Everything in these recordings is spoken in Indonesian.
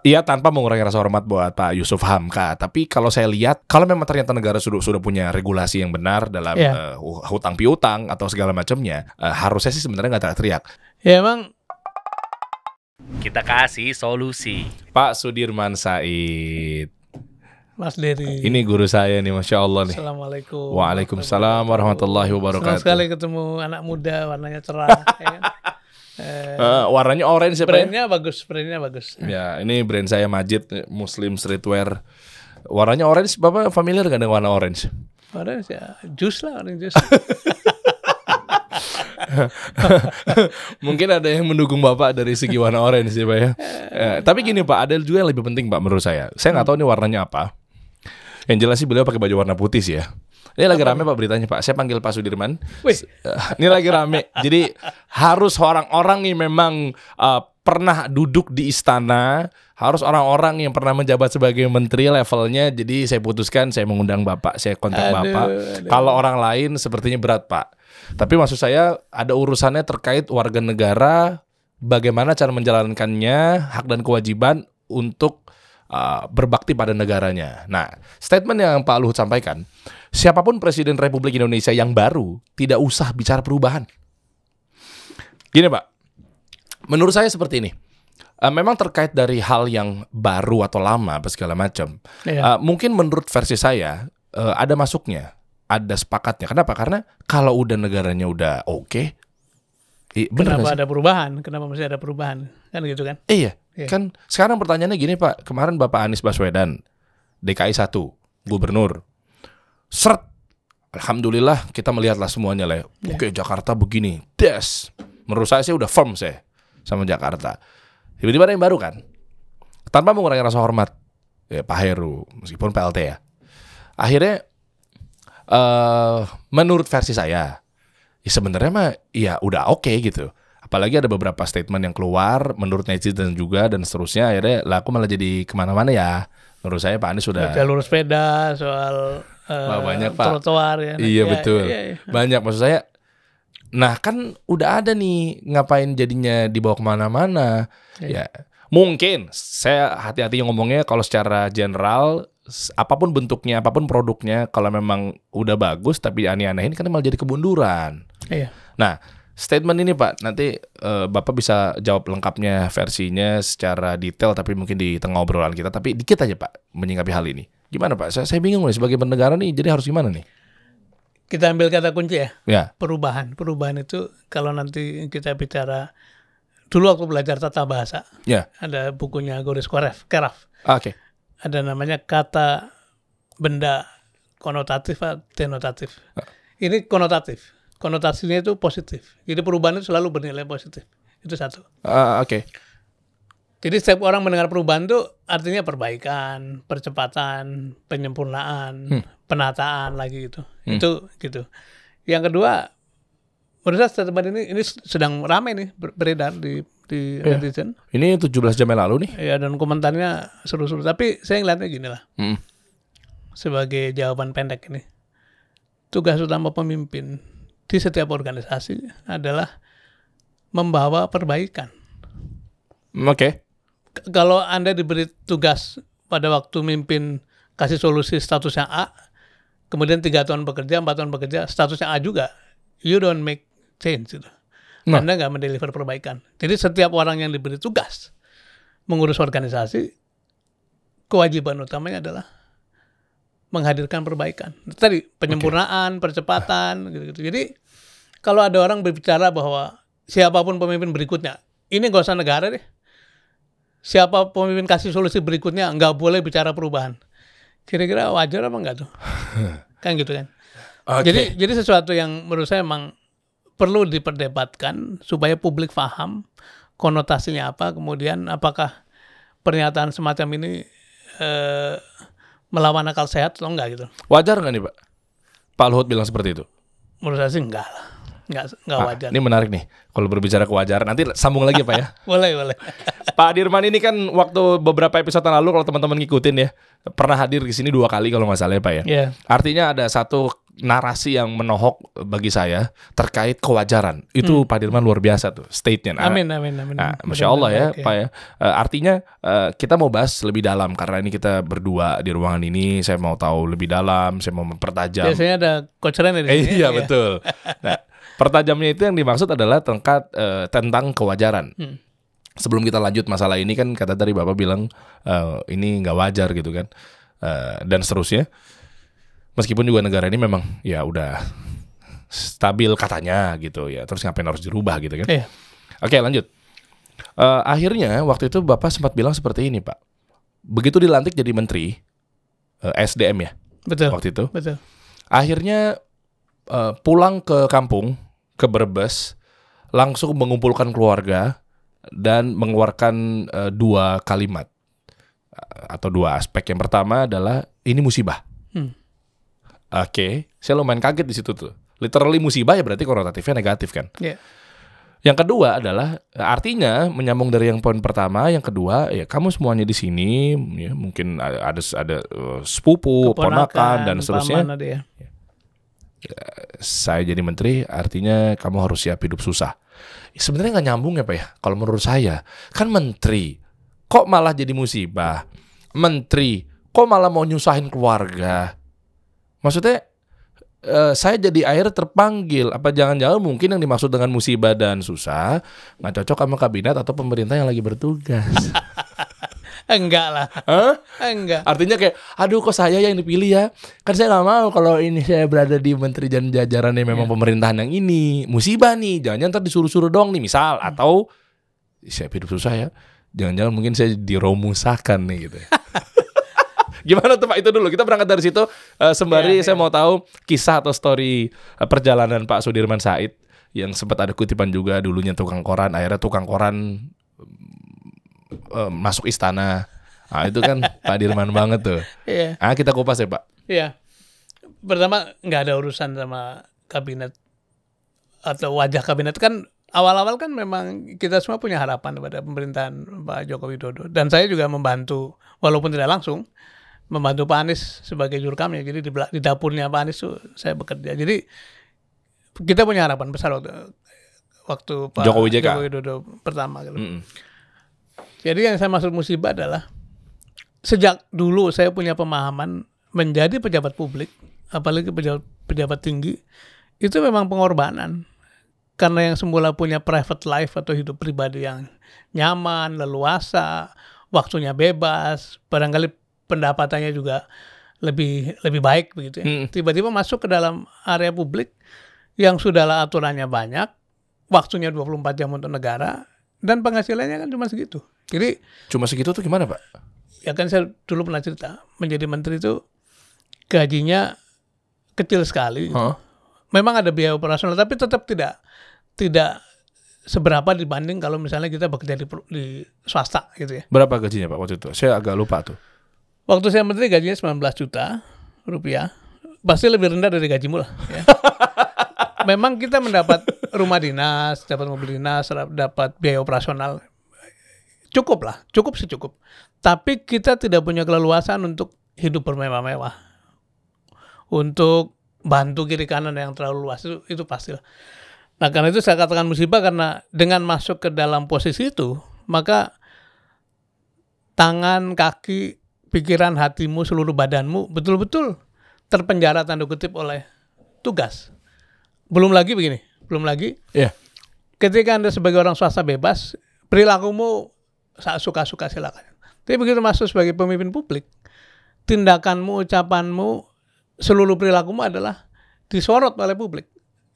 Iya tanpa mengurangi rasa hormat buat Pak Yusuf Hamka, tapi kalau saya lihat kalau memang ternyata negara sudah sudah punya regulasi yang benar dalam yeah. Iya. uh, hutang piutang atau segala macamnya, uh, harusnya sih sebenarnya nggak teriak-teriak. Ya emang kita kasih solusi. Pak Sudirman Said. Mas Dery. Ini guru saya nih, masya Allah nih. Assalamualaikum. Waalaikumsalam warahmatullahi wabarakatuh. Senang sekali ketemu anak muda warnanya cerah. ya. Kan? uh, warnanya orange ya, ya? Brandnya ya? bagus, brandnya bagus. Ya, ini brand saya Majid Muslim Streetwear. Warnanya orange, Bapak familiar gak dengan warna orange? Orange ya, jus lah orange jus. Mungkin ada yang mendukung Bapak dari segi warna orange sih, Pak ya. uh, tapi gini Pak, ada juga yang lebih penting Pak menurut saya. Saya nggak tahu ini warnanya apa. Yang jelas sih beliau pakai baju warna putih sih ya. Ini lagi rame Pak beritanya Pak. Saya panggil Pak Sudirman. Wih. Ini lagi rame. Jadi harus orang-orang yang memang uh, pernah duduk di istana, harus orang-orang yang pernah menjabat sebagai menteri levelnya. Jadi saya putuskan saya mengundang Bapak, saya kontak aduh, Bapak. Aduh. Kalau orang lain sepertinya berat, Pak. Tapi maksud saya ada urusannya terkait warga negara bagaimana cara menjalankannya, hak dan kewajiban untuk uh, berbakti pada negaranya. Nah, statement yang Pak Luhut sampaikan, siapapun presiden Republik Indonesia yang baru tidak usah bicara perubahan. Gini, Pak. Menurut saya seperti ini. Uh, memang terkait dari hal yang baru atau lama apa segala macam. Iya. Uh, mungkin menurut versi saya uh, ada masuknya, ada sepakatnya. Kenapa? Karena kalau udah negaranya udah oke, okay, kenapa ada perubahan? Kenapa masih ada perubahan? Kan gitu kan? Iya. Yeah. Kan sekarang pertanyaannya gini Pak, kemarin Bapak Anies Baswedan DKI 1, gubernur. Seret. Alhamdulillah kita melihatlah semuanya lah. Iya. Yeah. Oke, Jakarta begini. Des. Menurut saya sih udah firm sih sama Jakarta. Tiba-tiba ada yang baru kan. Tanpa mengurangi rasa hormat. Ya, Pak Heru, meskipun PLT ya. Akhirnya uh, menurut versi saya, ya sebenarnya mah ya udah oke okay gitu apalagi ada beberapa statement yang keluar menurut netizen juga dan seterusnya akhirnya lah aku malah jadi kemana-mana ya menurut saya Pak Anies sudah jalur sepeda soal uh, banyak Pak trotoar ya iya ya, betul ya, ya. banyak maksud saya nah kan udah ada nih ngapain jadinya dibawa kemana-mana ya. ya mungkin saya hati-hati ngomongnya kalau secara general apapun bentuknya apapun produknya kalau memang udah bagus tapi aneh-anehin kan malah jadi kebunduran iya. nah statement ini Pak. Nanti uh, Bapak bisa jawab lengkapnya versinya secara detail tapi mungkin di tengah obrolan kita tapi dikit aja Pak menyingkapi hal ini. Gimana Pak? Saya, saya bingung nih sebagai pendengar nih jadi harus gimana nih? Kita ambil kata kunci ya. Ya. Perubahan. Perubahan itu kalau nanti kita bicara dulu aku belajar tata bahasa. Ya. Ada bukunya Goris Karaf. Keraf. Ah, Oke. Okay. Ada namanya kata benda konotatif atau denotatif. Ah. Ini konotatif konotasinya itu positif. Jadi perubahan itu selalu bernilai positif. Itu satu. Uh, Oke. Okay. Jadi setiap orang mendengar perubahan itu artinya perbaikan, percepatan, penyempurnaan, hmm. penataan lagi gitu. Hmm. Itu gitu. Yang kedua, menurut saya tempat ini ini sedang ramai nih beredar di di yeah. netizen. Ini 17 jam yang lalu nih. Iya dan komentarnya seru-seru. Tapi saya ngeliatnya gini lah. Hmm. Sebagai jawaban pendek ini. Tugas utama pemimpin di setiap organisasi adalah membawa perbaikan. Oke. Okay. Kalau Anda diberi tugas pada waktu mimpin kasih solusi statusnya A, kemudian tiga tahun bekerja, empat tahun bekerja, statusnya A juga, you don't make change gitu. Nah. Anda nggak mendeliver perbaikan. Jadi setiap orang yang diberi tugas mengurus organisasi, kewajiban utamanya adalah menghadirkan perbaikan. Tadi penyempurnaan, okay. percepatan gitu-gitu. Jadi kalau ada orang berbicara bahwa siapapun pemimpin berikutnya, ini gak usah negara deh. Siapa pemimpin kasih solusi berikutnya nggak boleh bicara perubahan. Kira-kira wajar apa enggak tuh? kan gitu kan. Okay. Jadi jadi sesuatu yang menurut saya emang perlu diperdebatkan supaya publik paham konotasinya apa, kemudian apakah pernyataan semacam ini eh, melawan akal sehat atau enggak gitu. Wajar nggak nih Pak? Pak Luhut bilang seperti itu? Menurut saya sih enggak lah. Enggak, enggak wajar. Ini menarik nih, kalau berbicara wajar. Nanti sambung lagi ya, Pak ya. boleh, boleh. Pak Dirman ini kan waktu beberapa episode lalu kalau teman-teman ngikutin ya, pernah hadir di sini dua kali kalau nggak salah ya Pak ya. Yeah. Artinya ada satu narasi yang menohok bagi saya terkait kewajaran itu hmm. Pak Dirman luar biasa tuh state-nya. Nah, amin, amin, amin. Nah, masya Allah ya, iya. Pak ya. Eh, artinya eh, kita mau bahas lebih dalam karena ini kita berdua di ruangan ini. Saya mau tahu lebih dalam, saya mau mempertajam. Biasanya ada koceran ya dari. Eh, sini, iya, iya betul. nah, pertajamnya itu yang dimaksud adalah tengkat eh, tentang kewajaran. Hmm. Sebelum kita lanjut masalah ini kan kata dari bapak bilang uh, ini nggak wajar gitu kan uh, dan seterusnya meskipun juga negara ini memang ya udah stabil katanya gitu ya terus ngapain harus dirubah gitu kan iya. oke lanjut uh, akhirnya waktu itu bapak sempat bilang seperti ini pak begitu dilantik jadi menteri uh, eh, SDM ya betul waktu itu betul akhirnya uh, pulang ke kampung ke Brebes langsung mengumpulkan keluarga dan mengeluarkan uh, dua kalimat atau dua aspek. Yang pertama adalah ini musibah. Hmm. Oke, okay. saya lumayan kaget di situ tuh. Literally musibah ya berarti konotatifnya negatif kan. Yeah. Yang kedua adalah artinya menyambung dari yang poin pertama, yang kedua ya kamu semuanya di sini, ya, mungkin ada ada ada eh, sepupu, Keponakan, ponakan dan seterusnya. Ya. ya. Saya jadi menteri, artinya kamu harus siap hidup susah. Sebenarnya nggak nyambung ya pak ya, kalau menurut saya kan menteri, kok malah jadi musibah, menteri kok malah mau nyusahin keluarga, Maksudnya uh, saya jadi air terpanggil apa jangan-jangan mungkin yang dimaksud dengan musibah dan susah nggak cocok sama kabinet atau pemerintah yang lagi bertugas. Enggak lah. Huh? Enggak. Artinya kayak, aduh kok saya yang dipilih ya? Kan saya nggak mau kalau ini saya berada di menteri dan jajaran yang memang yeah. pemerintahan yang ini. Musibah nih, jangan-jangan ntar disuruh-suruh dong nih misal. Hmm. Atau, saya hidup susah ya. Jangan-jangan mungkin saya diromusakan nih gitu ya. Gimana tuh Pak itu dulu? Kita berangkat dari situ uh, sembari yeah, saya yeah. mau tahu kisah atau story eh, perjalanan Pak Sudirman Said yang sempat ada kutipan juga dulunya tukang koran, akhirnya tukang koran uh, masuk istana. Nah, itu kan Pak Dirman banget tuh. Iya. Ah kita kupas ya Pak. Iya. Pertama nggak ada urusan sama kabinet atau wajah kabinet kan awal-awal kan memang kita semua punya harapan pada pemerintahan Pak Joko Widodo dan saya juga membantu walaupun tidak langsung membantu Pak Anies sebagai ya. Jadi di, di dapurnya Pak Anies tuh saya bekerja. Jadi kita punya harapan besar waktu, waktu Pak Jokowi, JK. Jokowi Dodo pertama gitu. Mm -mm. Jadi yang saya maksud musibah adalah sejak dulu saya punya pemahaman menjadi pejabat publik, apalagi pejabat, pejabat tinggi, itu memang pengorbanan. Karena yang semula punya private life atau hidup pribadi yang nyaman, leluasa, waktunya bebas, barangkali pendapatannya juga lebih lebih baik begitu ya. tiba hmm. Tiba-tiba masuk ke dalam area publik yang sudahlah aturannya banyak, waktunya 24 jam untuk negara dan penghasilannya kan cuma segitu. Jadi cuma segitu tuh gimana, Pak? Ya kan saya dulu pernah cerita, menjadi menteri itu gajinya kecil sekali. Gitu. Huh? Memang ada biaya operasional tapi tetap tidak tidak seberapa dibanding kalau misalnya kita bekerja di, di swasta gitu ya. Berapa gajinya Pak waktu itu? Saya agak lupa tuh waktu saya menteri gajinya 19 juta rupiah pasti lebih rendah dari gajimu lah ya. memang kita mendapat rumah dinas dapat mobil dinas dapat biaya operasional cukup lah cukup secukup tapi kita tidak punya keleluasan untuk hidup bermewah-mewah untuk bantu kiri kanan yang terlalu luas itu, itu pasti lah nah karena itu saya katakan musibah karena dengan masuk ke dalam posisi itu maka tangan kaki pikiran, hatimu, seluruh badanmu betul-betul terpenjara tanda kutip oleh tugas. Belum lagi begini, belum lagi. Yeah. Ketika Anda sebagai orang swasta bebas, perilakumu saat suka-suka silakan. Tapi begitu masuk sebagai pemimpin publik, tindakanmu, ucapanmu, seluruh perilakumu adalah disorot oleh publik.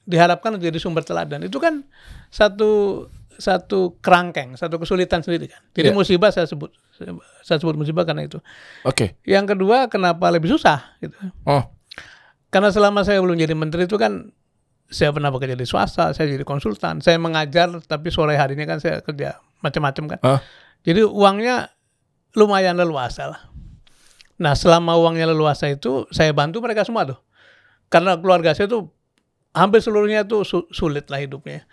Diharapkan menjadi sumber teladan. Itu kan satu satu kerangkeng, satu kesulitan sendiri kan. Jadi yeah. musibah saya sebut saya sebut musibah karena itu. Oke. Okay. Yang kedua kenapa lebih susah gitu. Oh. Karena selama saya belum jadi menteri itu kan saya pernah bekerja di swasta, saya jadi konsultan, saya mengajar tapi sore harinya kan saya kerja macam-macam kan. Ah. Jadi uangnya lumayan leluasa lah. Nah, selama uangnya leluasa itu saya bantu mereka semua tuh. Karena keluarga saya tuh hampir seluruhnya tuh sulit lah hidupnya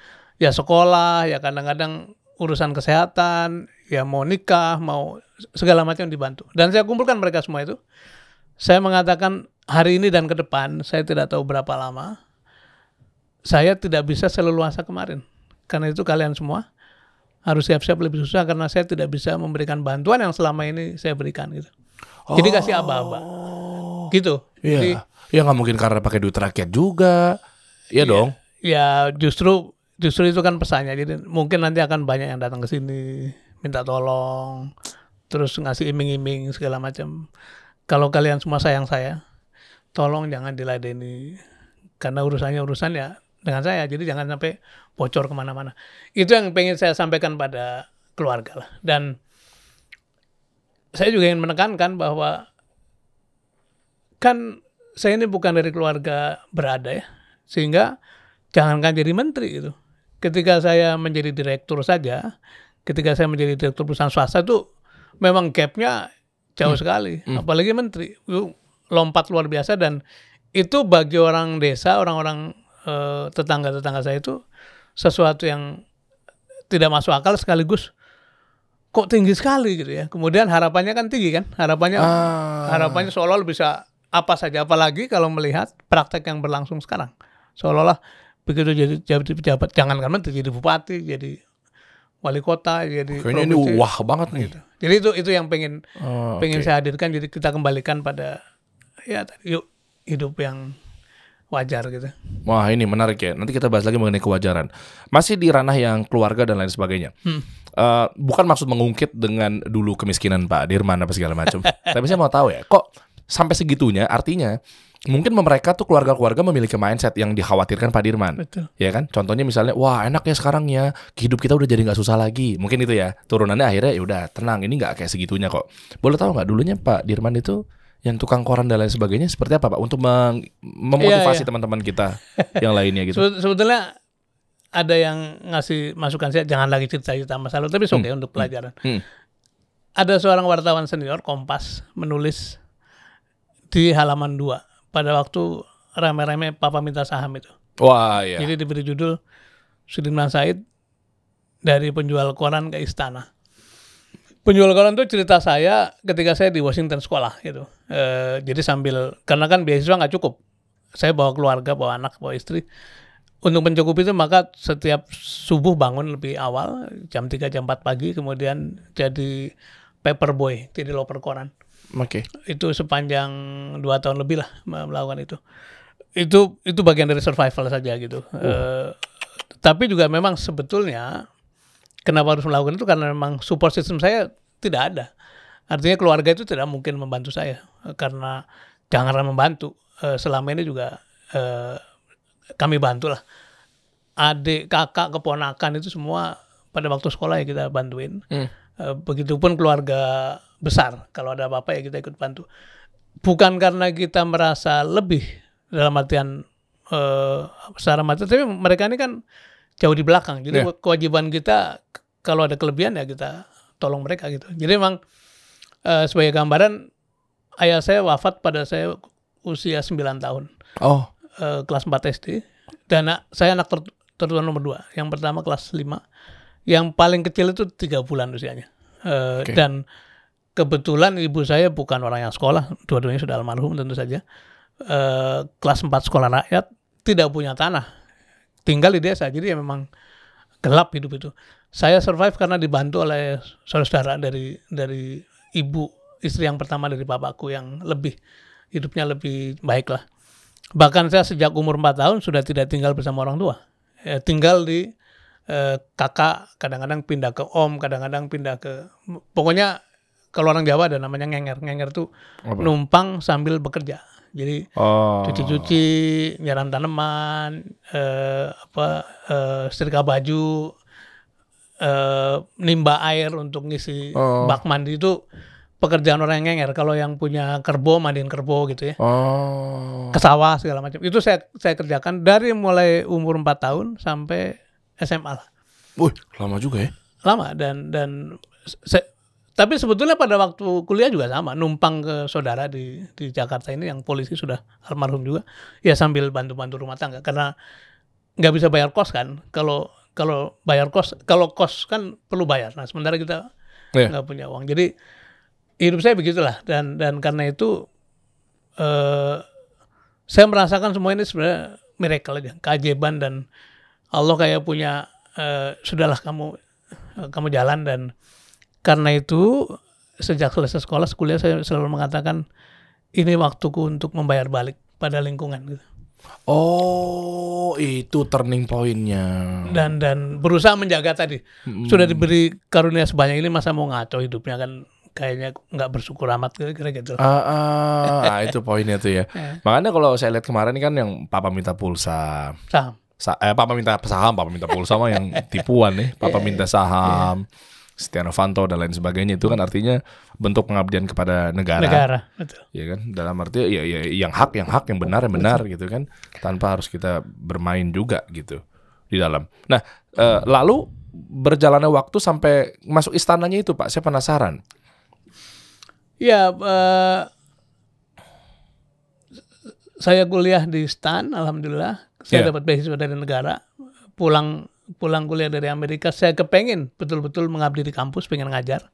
ya sekolah ya kadang-kadang urusan kesehatan ya mau nikah mau segala macam dibantu dan saya kumpulkan mereka semua itu saya mengatakan hari ini dan ke depan saya tidak tahu berapa lama saya tidak bisa seleluasa kemarin karena itu kalian semua harus siap-siap lebih susah karena saya tidak bisa memberikan bantuan yang selama ini saya berikan gitu. Oh. Jadi kasih aba-aba. Gitu. Iya. Jadi, ya nggak mungkin karena pakai duit rakyat juga. Iya ya, dong. Ya justru justru itu kan pesannya jadi mungkin nanti akan banyak yang datang ke sini minta tolong terus ngasih iming-iming segala macam kalau kalian semua sayang saya tolong jangan diladeni karena urusannya urusan ya dengan saya jadi jangan sampai bocor kemana-mana itu yang pengen saya sampaikan pada keluarga lah dan saya juga ingin menekankan bahwa kan saya ini bukan dari keluarga berada ya sehingga jangankan jadi menteri gitu ketika saya menjadi direktur saja, ketika saya menjadi direktur perusahaan swasta itu memang gapnya jauh hmm. sekali, hmm. apalagi menteri itu lompat luar biasa dan itu bagi orang desa, orang-orang eh, tetangga-tetangga saya itu sesuatu yang tidak masuk akal sekaligus kok tinggi sekali gitu ya. Kemudian harapannya kan tinggi kan, harapannya ah. harapannya seolah-olah bisa apa saja apalagi kalau melihat praktek yang berlangsung sekarang seolah-olah begitu jadi pejabat jangan kan menteri jadi bupati jadi wali kota jadi kayaknya ini wah banget nih gitu. jadi itu itu yang pengen oh, pengen okay. saya hadirkan jadi kita kembalikan pada ya yuk hidup yang wajar gitu wah ini menarik ya nanti kita bahas lagi mengenai kewajaran masih di ranah yang keluarga dan lain sebagainya hmm. uh, bukan maksud mengungkit dengan dulu kemiskinan Pak Dirman apa segala macam tapi saya mau tahu ya kok sampai segitunya artinya mungkin mereka tuh keluarga-keluarga memiliki mindset yang dikhawatirkan Pak Dirman. Betul. Ya kan? Contohnya misalnya, wah enak ya sekarang ya, hidup kita udah jadi nggak susah lagi. Mungkin itu ya, turunannya akhirnya ya udah tenang, ini nggak kayak segitunya kok. Boleh tahu nggak dulunya Pak Dirman itu yang tukang koran dan lain sebagainya seperti apa Pak untuk memotivasi iya, iya. teman-teman iya, kita yang lainnya gitu. Sebetulnya ada yang ngasih masukan saya jangan lagi cerita-cerita masa lalu tapi oke hmm. untuk hmm. pelajaran. Hmm. Ada seorang wartawan senior Kompas menulis di halaman 2 pada waktu rame-rame Papa minta saham itu. Wah, iya. Jadi diberi judul Sudirman Said dari penjual koran ke istana. Penjual koran itu cerita saya ketika saya di Washington sekolah gitu. E, jadi sambil karena kan beasiswa nggak cukup, saya bawa keluarga, bawa anak, bawa istri. Untuk mencukupi itu maka setiap subuh bangun lebih awal jam 3 jam 4 pagi kemudian jadi paper boy, jadi loper koran. Oke. Okay. Itu sepanjang dua tahun lebih lah melakukan itu. Itu itu bagian dari survival saja gitu. Uh. tapi juga memang sebetulnya kenapa harus melakukan itu karena memang support system saya tidak ada. Artinya keluarga itu tidak mungkin membantu saya eh, karena janganlah membantu. Uh, selama ini juga uh, kami lah Adik, kakak, keponakan itu semua pada waktu sekolah ya kita bantuin. Hmm. begitupun keluarga besar. Kalau ada apa-apa ya kita ikut bantu. Bukan karena kita merasa lebih dalam artian uh, secara materi, tapi mereka ini kan jauh di belakang. Jadi yeah. kewajiban kita kalau ada kelebihan ya kita tolong mereka gitu. Jadi memang uh, sebagai gambaran ayah saya wafat pada saya usia 9 tahun. Oh. Uh, kelas 4 SD dan saya anak ter tertua nomor dua. Yang pertama kelas 5. Yang paling kecil itu tiga bulan usianya. Uh, okay. Dan kebetulan ibu saya bukan orang yang sekolah, dua-duanya sudah almarhum tentu saja. E, kelas 4 sekolah rakyat tidak punya tanah, tinggal di desa. Jadi ya memang gelap hidup itu. Saya survive karena dibantu oleh saudara-saudara dari dari ibu istri yang pertama dari bapakku yang lebih hidupnya lebih baik lah. Bahkan saya sejak umur 4 tahun sudah tidak tinggal bersama orang tua. Ya, tinggal di eh, kakak, kadang-kadang pindah ke om, kadang-kadang pindah ke pokoknya kalau orang Jawa ada namanya ngenger. Ngenger tuh Apa? numpang sambil bekerja. Jadi oh. cuci-cuci, nyaram tanaman, eh, apa eh, setrika baju, eh, nimba air untuk ngisi oh. bak mandi itu pekerjaan orang yang ngenger. Kalau yang punya kerbau, mandiin kerbau gitu ya. Oh. Ke sawah segala macam. Itu saya saya kerjakan dari mulai umur 4 tahun sampai SMA lah. Wih, lama juga ya. Lama dan dan saya, tapi sebetulnya pada waktu kuliah juga sama, numpang ke saudara di di Jakarta ini yang polisi sudah almarhum juga, ya sambil bantu-bantu rumah tangga karena nggak bisa bayar kos kan. Kalau kalau bayar kos, kalau kos kan perlu bayar. Nah sementara kita yeah. nggak punya uang, jadi hidup saya begitulah dan dan karena itu eh, saya merasakan semua ini sebenarnya miracle aja, keajaiban dan Allah kayak punya eh, sudahlah kamu eh, kamu jalan dan karena itu sejak selesai sekolah, kuliah saya selalu mengatakan ini waktuku untuk membayar balik pada lingkungan gitu. Oh, itu turning pointnya. Dan dan berusaha menjaga tadi. Hmm. Sudah diberi karunia sebanyak ini masa mau ngaco hidupnya kan kayaknya nggak bersyukur amat kira-kira gitu. Ah, ah, ah itu poinnya tuh ya. yeah. Makanya kalau saya lihat kemarin kan yang papa minta pulsa. Saham. Sa eh, papa minta saham, papa minta pulsa mah yang tipuan nih. Papa yeah, minta iya. saham. Yeah Setia Novanto dan lain sebagainya itu kan artinya bentuk pengabdian kepada negara. Negara, betul. Iya kan? Dalam arti ya, ya yang hak, yang hak, yang benar, yang benar betul. gitu kan. Tanpa harus kita bermain juga gitu di dalam. Nah, uh, lalu berjalannya waktu sampai masuk istananya itu, Pak. Saya penasaran. Ya, eh, saya kuliah di Stan, alhamdulillah. Saya yeah. dapat beasiswa dari negara. Pulang pulang kuliah dari Amerika saya kepengen betul-betul mengabdi di kampus pengen ngajar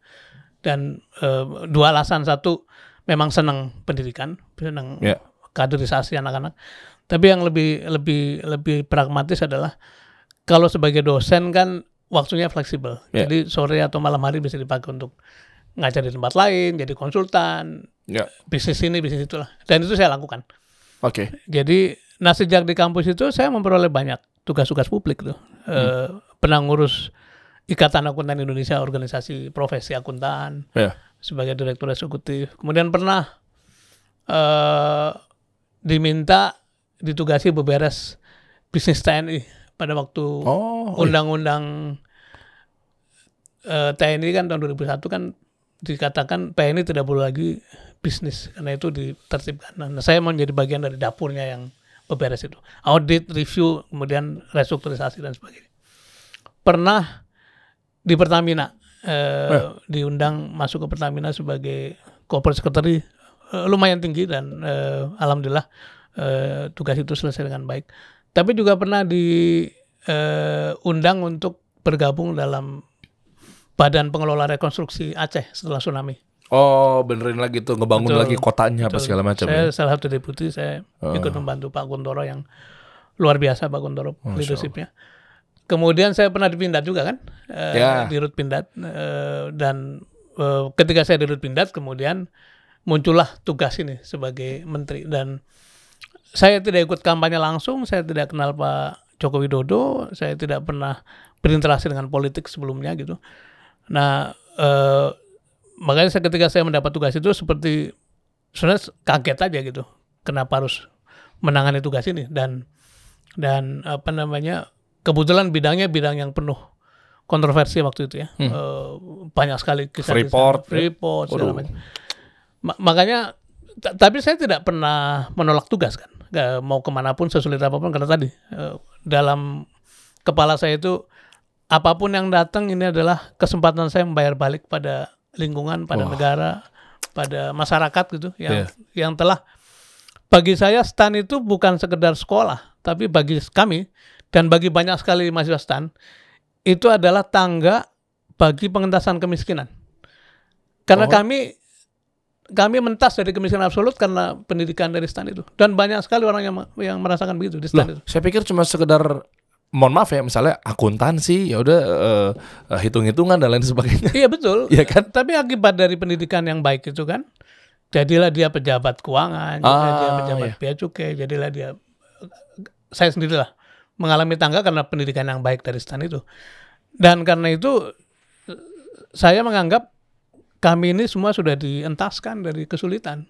dan uh, dua alasan satu memang senang pendidikan senang yeah. kaderisasi anak-anak tapi yang lebih lebih lebih pragmatis adalah kalau sebagai dosen kan waktunya fleksibel yeah. jadi sore atau malam hari bisa dipakai untuk ngajar di tempat lain jadi konsultan yeah. bisnis ini bisnis itulah dan itu saya lakukan oke okay. jadi nah sejak di kampus itu saya memperoleh banyak tugas-tugas publik tuh hmm. pernah ngurus Ikatan Akuntan Indonesia organisasi profesi akuntan yeah. sebagai direktur eksekutif. Kemudian pernah eh, diminta ditugasi beberes bisnis TNI pada waktu oh, undang-undang oh, undang -undang, eh, TNI kan tahun 2001 kan dikatakan TNI tidak boleh lagi bisnis karena itu ditertibkan. Nah, saya mau jadi bagian dari dapurnya yang beberes itu. Audit, review, kemudian restrukturisasi dan sebagainya. Pernah di Pertamina eh, eh. diundang masuk ke Pertamina sebagai corporate secretary eh, lumayan tinggi dan eh, alhamdulillah eh, tugas itu selesai dengan baik. Tapi juga pernah diundang eh, untuk bergabung dalam Badan Pengelola Rekonstruksi Aceh setelah tsunami Oh, benerin lagi tuh, ngebangun betul, lagi kotanya betul. apa segala macam. Saya ya? salah satu deputi, saya uh. ikut membantu Pak Gondoro yang luar biasa Pak Gondoro oh, leadershipnya. Kemudian saya pernah dipindah juga kan, yeah. uh, ya. di Rut Pindad uh, dan uh, ketika saya di Rut Pindad kemudian muncullah tugas ini sebagai menteri dan saya tidak ikut kampanye langsung, saya tidak kenal Pak Joko Widodo, saya tidak pernah berinteraksi dengan politik sebelumnya gitu. Nah, uh, makanya saya ketika saya mendapat tugas itu seperti sebenarnya kaget aja gitu kenapa harus menangani tugas ini dan dan apa namanya kebetulan bidangnya bidang yang penuh kontroversi waktu itu ya hmm. e, banyak sekali kisah freeport ya. freeport segala makanya tapi saya tidak pernah menolak tugas kan Gak mau kemanapun sesulit apapun karena tadi e, dalam kepala saya itu apapun yang datang ini adalah kesempatan saya membayar balik pada lingkungan, pada negara, pada masyarakat gitu yang yeah. yang telah bagi saya STAN itu bukan sekedar sekolah, tapi bagi kami dan bagi banyak sekali mahasiswa STAN itu adalah tangga bagi pengentasan kemiskinan. Karena oh. kami kami mentas dari kemiskinan absolut karena pendidikan dari STAN itu dan banyak sekali orang yang yang merasakan begitu di STAN Loh, itu. Saya pikir cuma sekedar mohon maaf ya misalnya akuntansi ya udah uh, uh, hitung-hitungan dan lain sebagainya. Iya betul. Iya kan? Tapi akibat dari pendidikan yang baik itu kan jadilah dia pejabat keuangan, ah, jadilah dia ah, pejabat iya. bea cukai, jadilah dia saya sendirilah mengalami tangga karena pendidikan yang baik dari stan itu. Dan karena itu saya menganggap kami ini semua sudah dientaskan dari kesulitan.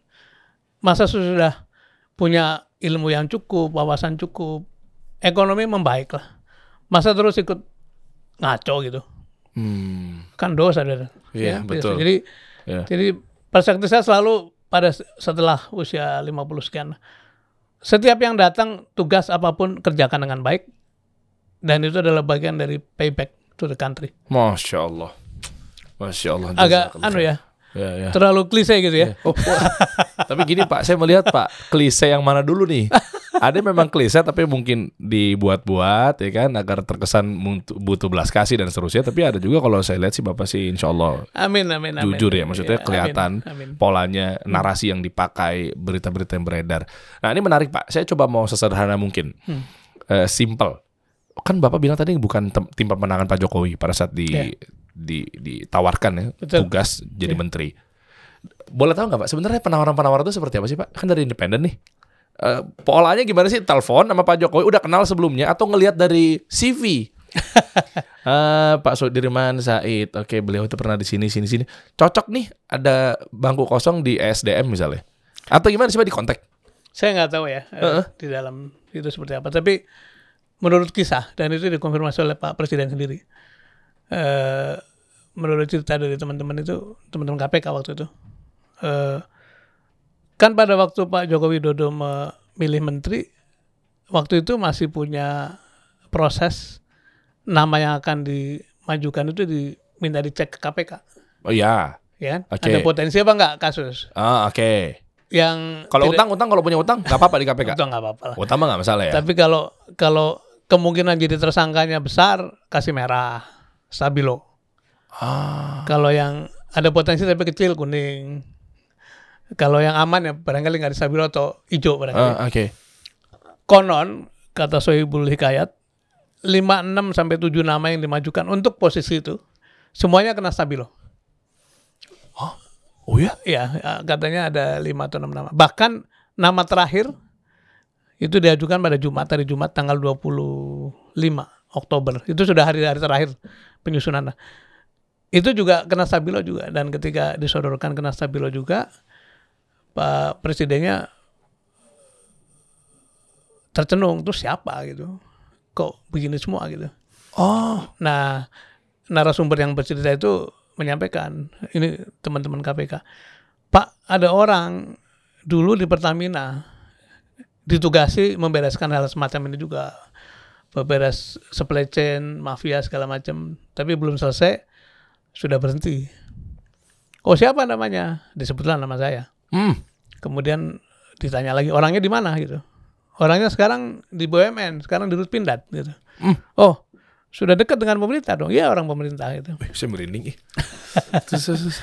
Masa sudah punya ilmu yang cukup, wawasan cukup, ekonomi membaik lah. Masa terus ikut ngaco gitu. Hmm. Kan dosa dari. Iya, yeah, betul. Jadi yeah. jadi perspektif saya selalu pada setelah usia 50 sekian. Setiap yang datang tugas apapun kerjakan dengan baik dan itu adalah bagian dari payback to the country. Masya Allah, Masya Allah. Agak anu ya, ya, ya. terlalu klise gitu ya. ya. oh. Tapi gini Pak, saya melihat Pak klise yang mana dulu nih? ada memang klise tapi mungkin dibuat-buat ya kan agar terkesan butuh belas kasih dan seterusnya. Tapi ada juga kalau saya lihat sih Bapak sih insya Allah amin, amin, amin. jujur ya maksudnya iya, kelihatan amin, amin. polanya hmm. narasi yang dipakai berita-berita yang beredar. Nah ini menarik Pak. Saya coba mau sesederhana mungkin, hmm. uh, simple. Kan Bapak bilang tadi bukan tim pemenangan Pak Jokowi pada saat di yeah. di ditawarkan ya Betul. tugas jadi yeah. menteri boleh tahu nggak pak sebenarnya penawaran-penawaran itu seperti apa sih pak kan dari independen nih Eh, polanya gimana sih? Telepon sama Pak Jokowi udah kenal sebelumnya atau ngelihat dari CV? uh, eh, Pak Sudirman Said, oke okay, beliau itu pernah di sini sini sini. Cocok nih ada bangku kosong di SDM misalnya. Atau gimana sih Pak di kontak? Saya nggak tahu ya uh -uh. di dalam itu seperti apa. Tapi menurut kisah dan itu dikonfirmasi oleh Pak Presiden sendiri. Uh, menurut cerita dari teman-teman itu, teman-teman KPK waktu itu. Uh, Kan pada waktu Pak Jokowi Dodo memilih menteri, waktu itu masih punya proses nama yang akan dimajukan itu diminta dicek ke KPK. Oh iya. Ya, okay. ada potensi apa enggak kasus? Ah, oke. Okay. Yang kalau utang utang kalau punya utang nggak apa-apa di KPK. utang nggak apa-apa. Utang utama nggak masalah ya. Tapi kalau kalau kemungkinan jadi tersangkanya besar kasih merah stabilo. Ah. Kalau yang ada potensi tapi kecil kuning. Kalau yang aman ya barangkali nggak disabilo atau hijau barangkali. Uh, Oke. Okay. Konon kata Sohibul Hikayat 56 sampai tujuh nama yang dimajukan untuk posisi itu semuanya kena stabilo. Huh? Oh ya? Iya, ya katanya ada lima atau enam nama. Bahkan nama terakhir itu diajukan pada Jumat hari Jumat tanggal 25 Oktober. Itu sudah hari-hari terakhir penyusunan. Nah, itu juga kena stabilo juga dan ketika disodorkan kena stabilo juga Pak Presidennya tercenung tuh siapa gitu kok begini semua gitu oh nah narasumber yang bercerita itu menyampaikan ini teman-teman KPK Pak ada orang dulu di Pertamina ditugasi membereskan hal semacam ini juga beberes supply chain mafia segala macam tapi belum selesai sudah berhenti oh siapa namanya disebutlah nama saya Hmm. Kemudian ditanya lagi orangnya di mana gitu. Orangnya sekarang di BUMN, sekarang di Pindad gitu. Hmm. Oh, sudah dekat dengan pemerintah dong. Iya, orang pemerintah gitu. saya merinding. terus terus,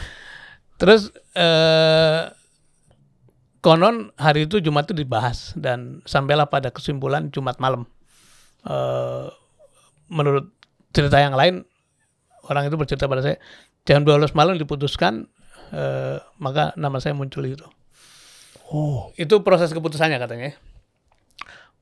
terus eh, konon hari itu Jumat itu dibahas dan sampailah pada kesimpulan Jumat malam. Eh, menurut cerita yang lain orang itu bercerita pada saya jam 12 malam diputuskan Eh, maka nama saya muncul itu. Oh. Itu proses keputusannya katanya.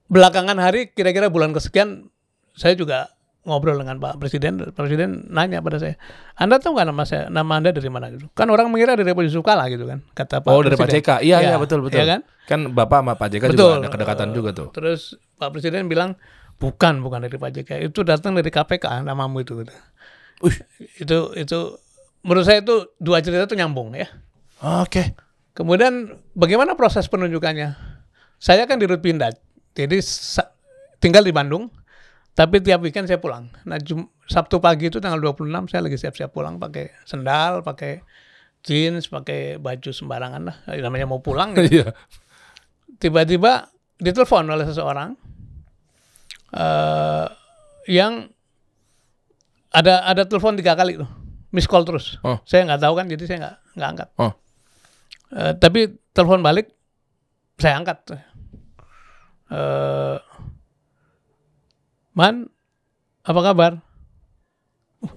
Belakangan hari kira-kira bulan kesekian saya juga ngobrol dengan Pak Presiden. Presiden nanya pada saya, Anda tahu nggak nama saya, nama Anda dari mana gitu? Kan orang mengira dari Pak Yusuf Kala gitu kan, kata Pak. Oh Presiden. dari Pak JK, iya iya ya, betul betul. Iya kan? kan Bapak sama Pak JK betul. juga ada kedekatan juga tuh. Terus Pak Presiden bilang bukan bukan dari Pak JK, itu datang dari KPK namamu itu. Gitu. Uh, itu itu menurut saya itu dua cerita itu nyambung ya. Ah, oke. Okay. Kemudian bagaimana proses penunjukannya? Saya kan di Rut Pindad, jadi tinggal di Bandung, tapi tiap weekend saya pulang. Nah Jum Sabtu pagi itu tanggal 26 saya lagi siap-siap pulang pakai sendal, pakai jeans, pakai baju sembarangan lah. Namanya mau pulang. Gitu. Iya. Tiba-tiba ditelepon oleh seseorang uh, yang ada ada telepon tiga kali tuh miss call terus. Oh. Saya nggak tahu kan, jadi saya nggak nggak angkat. Oh. Uh, tapi telepon balik, saya angkat. Uh, Man, apa kabar? Uh,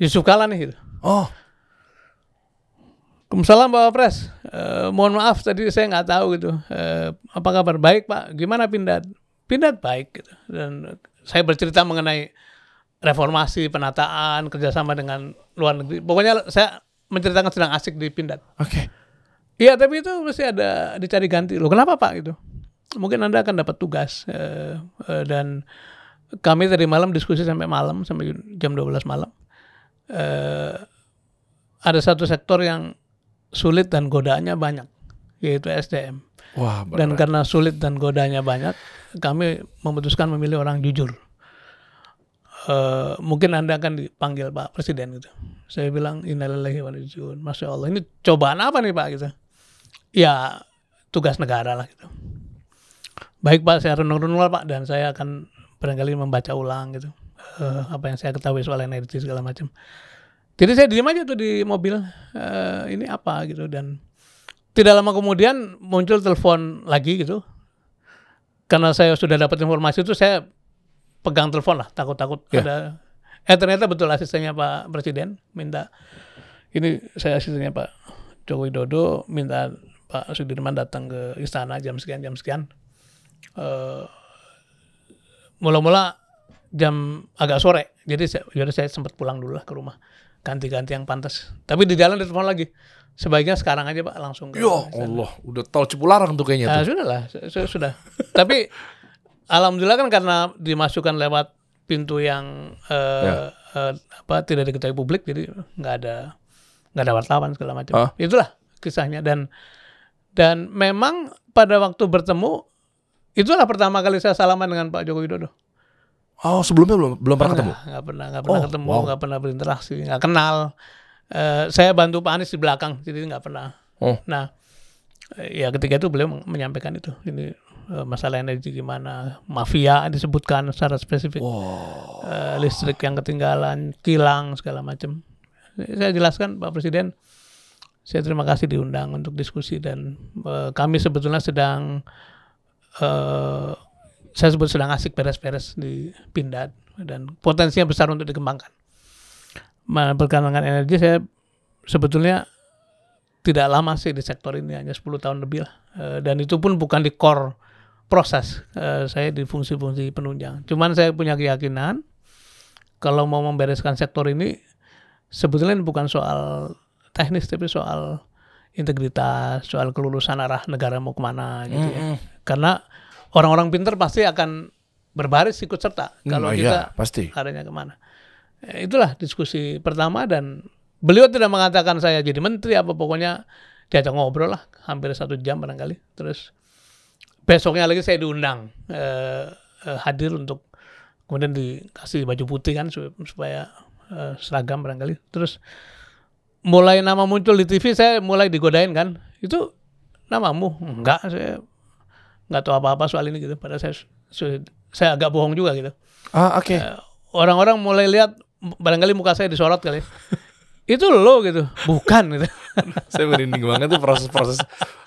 Yusuf Kala nih gitu. Oh. Kumsalam Bapak Pres. Uh, eh, mohon maaf tadi saya nggak tahu gitu. Uh, apa kabar? Baik Pak. Gimana pindah? Pindah baik gitu. Dan saya bercerita mengenai reformasi, penataan, kerjasama dengan luar negeri. Pokoknya saya menceritakan sedang asik di Pindad. Oke. Okay. Iya, tapi itu mesti ada dicari ganti. Loh, kenapa Pak gitu? Mungkin Anda akan dapat tugas eh, uh, dan kami tadi malam diskusi sampai malam sampai jam 12 malam. Eh, ada satu sektor yang sulit dan godaannya banyak, yaitu SDM. Wah, Dan karena sulit dan godaannya banyak, kami memutuskan memilih orang jujur. Eh, mungkin anda akan dipanggil Pak Presiden gitu. Saya bilang innalillahi wa inna Masya Allah ini cobaan apa nih Pak gitu? Ya tugas negara lah gitu. Baik Pak, saya renung-renung Pak dan saya akan barangkali membaca ulang gitu uh, apa yang saya ketahui soal energi segala macam. Jadi saya diam aja tuh di mobil uh, ini apa gitu dan tidak lama kemudian muncul telepon lagi gitu karena saya sudah dapat informasi itu saya pegang telepon lah, takut-takut yeah. ada. Eh ternyata betul asistennya Pak Presiden minta ini saya asistennya Pak Joko Widodo minta Pak Sudirman datang ke istana jam sekian jam sekian. Uh, mula-mula jam agak sore, jadi saya, jadi saya sempat pulang dulu lah ke rumah ganti-ganti yang pantas. Tapi di jalan telepon lagi. Sebaiknya sekarang aja Pak langsung ke. Ya Allah, udah tol Cipularang tuh kayaknya. Nah, tuh. sudah lah, sudah. Tapi alhamdulillah kan karena dimasukkan lewat pintu yang uh, eh, yeah. Ya. uh, apa tidak diketahui publik jadi nggak ada nggak ada wartawan segala macam huh? Ah. itulah kisahnya dan dan memang pada waktu bertemu itulah pertama kali saya salaman dengan Pak Joko Widodo oh sebelumnya belum belum pernah, pernah ketemu nggak pernah nggak pernah oh, ketemu nggak wow. pernah berinteraksi nggak kenal uh, saya bantu Pak Anies di belakang jadi nggak pernah oh. nah ya ketika itu beliau menyampaikan itu ini Eh, masalah energi gimana, mafia disebutkan secara spesifik, wow. Eh, listrik yang ketinggalan, kilang segala macam. Eh, saya jelaskan Pak Presiden, saya terima kasih diundang untuk diskusi dan uh, kami sebetulnya sedang uh, saya sebut sedang asik beres-beres di Pindad dan potensinya besar untuk dikembangkan. Berkenaan energi saya sebetulnya tidak lama sih di sektor ini hanya 10 tahun lebih lah dan itu pun bukan di core proses uh, saya di fungsi-fungsi penunjang. Cuman saya punya keyakinan kalau mau membereskan sektor ini sebetulnya bukan soal teknis tapi soal integritas, soal kelulusan arah negara mau kemana gitu ya. Mm -hmm. Karena orang-orang pinter pasti akan berbaris ikut serta mm, kalau oh, kita ya, pasti. arahnya kemana. Eh, itulah diskusi pertama dan beliau tidak mengatakan saya jadi menteri apa pokoknya diajak ngobrol lah hampir satu jam barangkali terus besoknya lagi saya diundang eh, eh, hadir untuk kemudian dikasih baju putih kan supaya eh, seragam barangkali terus mulai nama muncul di TV saya mulai digodain kan itu namamu enggak saya enggak tahu apa-apa soal ini gitu pada saya saya agak bohong juga gitu ah oke okay. eh, orang-orang mulai lihat barangkali muka saya disorot kali itu lo gitu bukan gitu saya merinding banget tuh proses-proses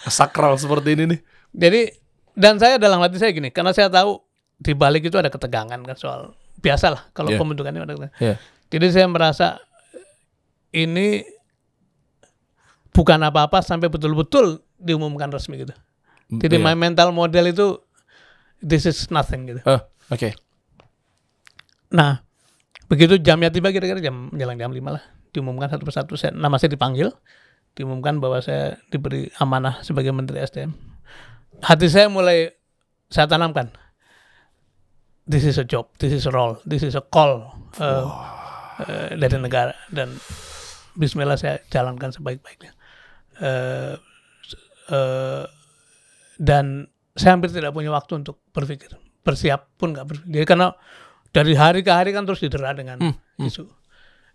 sakral seperti ini nih jadi dan saya dalam hati saya gini karena saya tahu di balik itu ada ketegangan kan soal biasalah kalau yeah. pembentukannya ada ketegangan. Yeah. Jadi saya merasa ini bukan apa-apa sampai betul-betul diumumkan resmi gitu. Jadi yeah. my mental model itu this is nothing gitu. Uh, Oke. Okay. Nah, begitu jamnya tiba kira-kira jam menjelang jam lima lah diumumkan satu persatu saya nama saya dipanggil diumumkan bahwa saya diberi amanah sebagai menteri SDM hati saya mulai saya tanamkan. This is a job, this is a role, this is a call uh, wow. Uh, dari negara dan Bismillah saya jalankan sebaik-baiknya. Uh, uh, dan saya hampir tidak punya waktu untuk berpikir, bersiap pun nggak berpikir. Jadi karena dari hari ke hari kan terus didera dengan hmm, hmm. isu.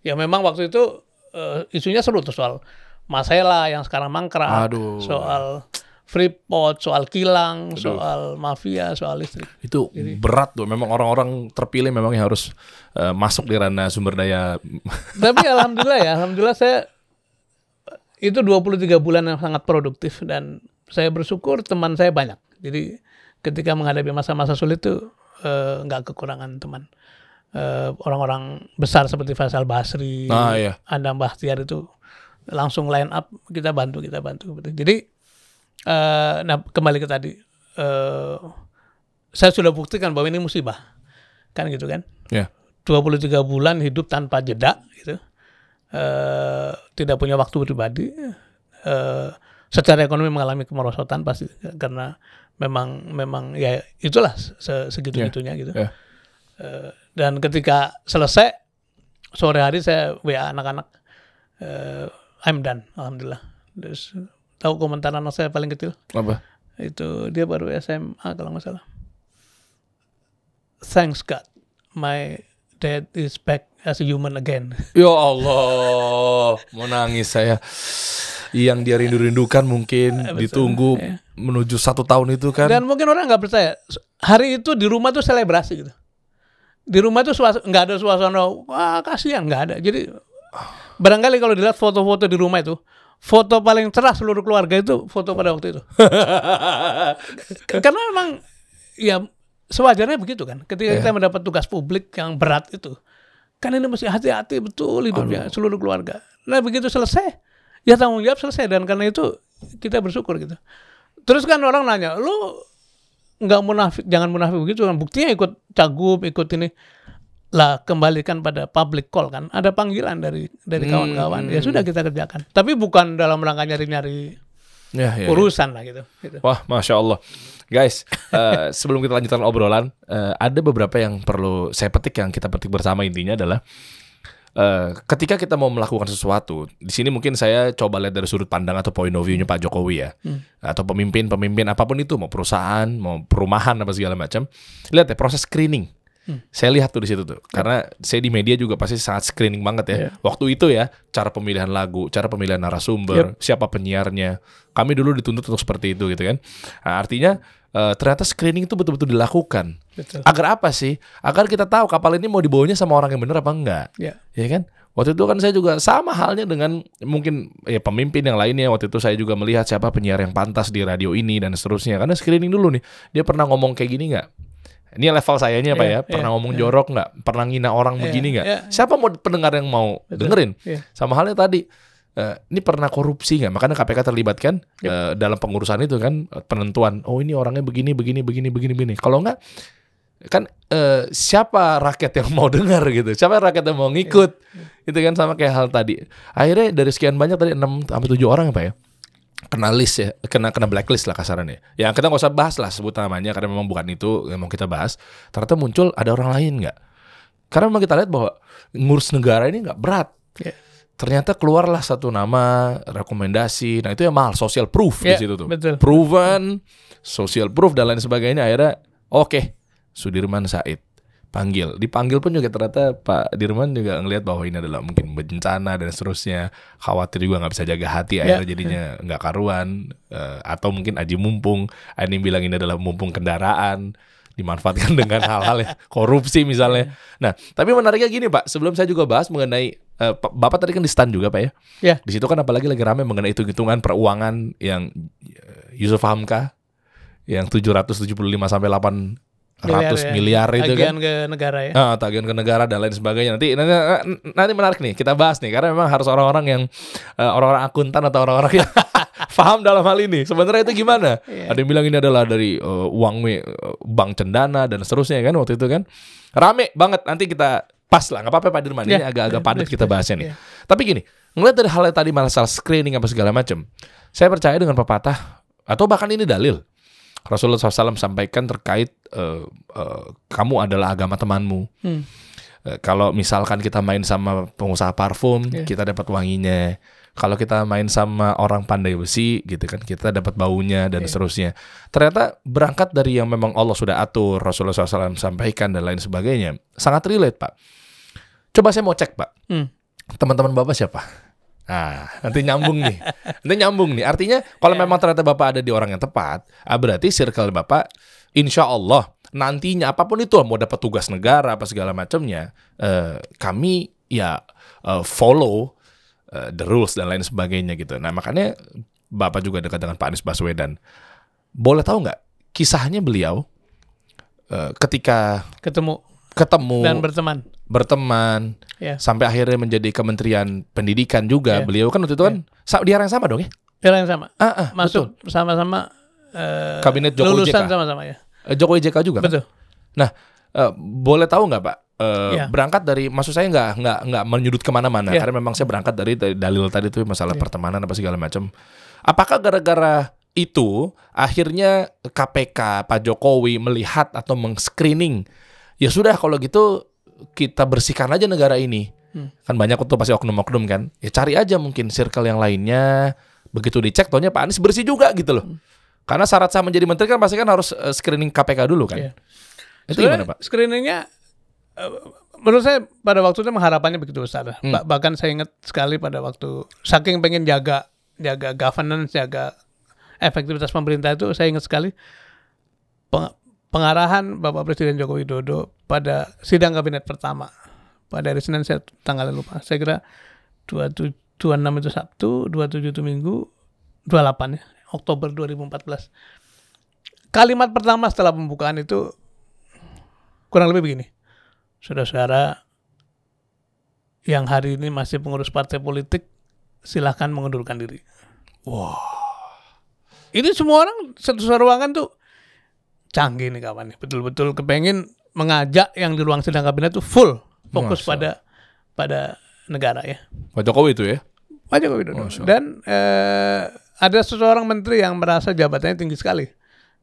Ya memang waktu itu uh, isunya seru tuh soal masalah yang sekarang mangkrak, Aduh. soal Freeport, soal kilang, Aduh. soal mafia, soal listrik. Itu Jadi, berat tuh. Memang orang-orang terpilih memang yang harus uh, masuk di ranah sumber daya. Tapi alhamdulillah ya, alhamdulillah saya itu 23 bulan yang sangat produktif dan saya bersyukur teman saya banyak. Jadi ketika menghadapi masa-masa sulit itu uh, eh, kekurangan teman. orang eh, orang-orang besar seperti Faisal Basri, nah, iya. Andam Bahtiar itu langsung line up kita bantu kita bantu. Jadi uh, nah kembali ke tadi uh, saya sudah buktikan bahwa ini musibah kan gitu kan ya. puluh tiga bulan hidup tanpa jeda gitu uh, tidak punya waktu pribadi uh, secara ekonomi mengalami kemerosotan pasti karena memang memang ya itulah segitu gitunya yeah. gitu yeah. Ya. Uh, dan ketika selesai sore hari saya wa anak-anak uh, I'm done alhamdulillah Terus, tahu komentar anak saya paling kecil? Apa? Itu dia baru SMA kalau nggak salah. Thanks God, my dad is back as a human again. Ya Allah, mau nangis saya. Yang dia rindu-rindukan mungkin eh, Betul, ditunggu ya. menuju satu tahun itu kan. Dan mungkin orang nggak percaya. Hari itu di rumah tuh selebrasi gitu. Di rumah tuh nggak ada suasana, wah kasihan nggak ada. Jadi barangkali kalau dilihat foto-foto di rumah itu, foto paling cerah seluruh keluarga itu foto pada waktu itu. Karena memang ya sewajarnya begitu kan. Ketika yeah. kita mendapat tugas publik yang berat itu, kan ini mesti hati-hati betul hidupnya Aduh. seluruh keluarga. Nah begitu selesai, ya tanggung jawab selesai dan karena itu kita bersyukur gitu. Terus kan orang nanya, lu nggak munafik, jangan munafik begitu kan. Buktinya ikut cagup, ikut ini lah kembalikan pada public call kan ada panggilan dari dari hmm, kawan-kawan ya hmm. ya sudah kita kerjakan tapi bukan dalam rangka nyari-nyari ya, ya, ya. urusan lah gitu, gitu wah masya allah guys uh, sebelum kita lanjutkan obrolan uh, ada beberapa yang perlu saya petik yang kita petik bersama intinya adalah Uh, ketika kita mau melakukan sesuatu, di sini mungkin saya coba lihat dari sudut pandang atau point of view-nya Pak Jokowi ya, hmm. atau pemimpin-pemimpin apapun itu, mau perusahaan, mau perumahan apa segala macam, lihat ya proses screening Hmm. saya lihat tuh di situ tuh karena saya di media juga pasti sangat screening banget ya yeah. waktu itu ya cara pemilihan lagu cara pemilihan narasumber yep. siapa penyiarnya kami dulu dituntut untuk seperti itu gitu kan nah, artinya uh, ternyata screening itu betul-betul dilakukan. Betul. Agar apa sih? Agar kita tahu kapal ini mau dibawanya sama orang yang benar apa enggak. Iya. Yeah. Ya kan? Waktu itu kan saya juga sama halnya dengan mungkin ya pemimpin yang lainnya. Waktu itu saya juga melihat siapa penyiar yang pantas di radio ini dan seterusnya. Karena screening dulu nih, dia pernah ngomong kayak gini nggak? Ini level sayanya yeah, Pak ya, iya, pernah yeah, ngomong yeah. jorok nggak? Pernah ngina orang yeah, begini nggak? Yeah, Siapa mau pendengar yang mau Betul. dengerin? Yeah. Sama halnya tadi, uh, ini pernah korupsi nggak? Makanya KPK terlibat kan yep. Iya. uh, dalam pengurusan itu kan penentuan. Oh ini orangnya begini, begini, begini, begini, begini. Kalau nggak kan uh, siapa rakyat yang mau dengar gitu? Siapa rakyat yang mau ngikut? Yeah. Iya. Itu kan sama kayak hal tadi. Akhirnya dari sekian banyak tadi enam sampai tujuh orang apa ya? ya? kena list ya, kena kena blacklist lah kasarannya. Ya kita nggak usah bahas lah sebut namanya karena memang bukan itu yang mau kita bahas. Ternyata muncul ada orang lain nggak? Karena memang kita lihat bahwa ngurus negara ini nggak berat. Yeah. Ternyata keluarlah satu nama rekomendasi. Nah itu yang mahal social proof yeah, di iya, situ tuh. Betul. Proven, social proof dan lain sebagainya. Akhirnya oke okay, Sudirman Said panggil. Dipanggil pun juga ternyata Pak Dirman juga ngelihat bahwa ini adalah mungkin bencana dan seterusnya. Khawatir juga nggak bisa jaga hati, yeah. jadinya nggak karuan. Uh, atau mungkin aji mumpung, ini bilang ini adalah mumpung kendaraan dimanfaatkan dengan hal-hal yang korupsi misalnya. Nah, tapi menariknya gini Pak, sebelum saya juga bahas mengenai uh, Bapak tadi kan di stand juga Pak ya. Iya. Di situ kan apalagi lagi ramai mengenai hitung-hitungan peruangan yang eh, Yusuf Hamka yang 775 sampai 8 Ya. ratus miliar ya. itu tagian kan ke negara ya uh, ah, tagihan ke negara dan lain sebagainya nanti nanti nanti menarik nih kita bahas nih karena memang harus orang-orang yang uh, orang-orang akuntan atau orang-orang yang paham dalam hal ini sebenarnya itu gimana yeah. ada yang bilang ini adalah dari uh, eh, uang uh, eh, bank cendana dan seterusnya kan waktu itu kan rame banget nanti kita pas lah nggak apa-apa Pak Dirman yeah. ini iya. agak-agak padat kita bahasnya nih yeah. tapi gini ngeliat dari hal yang tadi masalah screening apa segala macam saya percaya dengan pepatah atau bahkan ini dalil Rasulullah SAW sampaikan terkait uh, uh, kamu adalah agama temanmu. Hmm. Uh, kalau misalkan kita main sama pengusaha parfum, yeah. kita dapat wanginya. Kalau kita main sama orang pandai besi, gitu kan, kita dapat baunya dan yeah. seterusnya. Ternyata berangkat dari yang memang Allah sudah atur, Rasulullah SAW sampaikan dan lain sebagainya, sangat relate pak. Coba saya mau cek pak, teman hmm. teman-teman bapak siapa? Ah, nanti nyambung nih. Nanti nyambung nih. Artinya kalau yeah. memang ternyata Bapak ada di orang yang tepat, ah, berarti circle Bapak insya Allah nantinya apapun itu mau dapat tugas negara apa segala macamnya eh, kami ya eh, follow eh, the rules dan lain sebagainya gitu. Nah makanya bapak juga dekat dengan Pak Anies Baswedan. Boleh tahu nggak kisahnya beliau eh, ketika ketemu ketemu dan berteman berteman yeah. sampai akhirnya menjadi Kementerian Pendidikan juga yeah. beliau kan waktu itu kan yeah. di yang sama dong ya daerah yang sama Ah ah masuk sama-sama uh, kabinet Jokowi lulusan sama-sama ya Eh, Jokowi JK juga. Kan? Betul. Kan? Nah, uh, boleh tahu nggak Pak? Uh, eh, yeah. berangkat dari maksud saya nggak nggak nggak menyudut kemana-mana yeah. karena memang saya berangkat dari, dari dalil tadi itu masalah yeah. pertemanan apa segala macam apakah gara-gara itu akhirnya KPK Pak Jokowi melihat atau mengscreening ya sudah kalau gitu kita bersihkan aja negara ini hmm. kan banyak tuh pasti oknum-oknum kan ya cari aja mungkin circle yang lainnya begitu dicek tonya Pak Anies bersih juga gitu loh hmm. Karena syarat saya menjadi menteri kan pasti kan harus eh, screening KPK dulu kan. Iya. Itu gimana Pak? Screeningnya eh, menurut saya pada waktu itu mengharapannya begitu besar. Hmm. Bahkan saya ingat sekali pada waktu saking pengen jaga jaga governance, jaga efektivitas pemerintah itu saya ingat sekali pengarahan Bapak Presiden Joko Widodo pada sidang kabinet pertama pada hari Senin saya tanggalnya lupa. Saya kira 27 26 itu Sabtu, 27 itu Minggu, 28 ya. Oktober 2014. Kalimat pertama setelah pembukaan itu kurang lebih begini. Saudara-saudara yang hari ini masih pengurus partai politik, silahkan mengundurkan diri. Wah. Wow. Ini semua orang satu ruangan tuh canggih nih kawan Betul-betul kepengen mengajak yang di ruang sidang kabinet tuh full fokus Masa. pada pada negara ya. Pak Jokowi itu ya. Pak Jokowi itu. Dan eh, ada seseorang menteri yang merasa jabatannya tinggi sekali.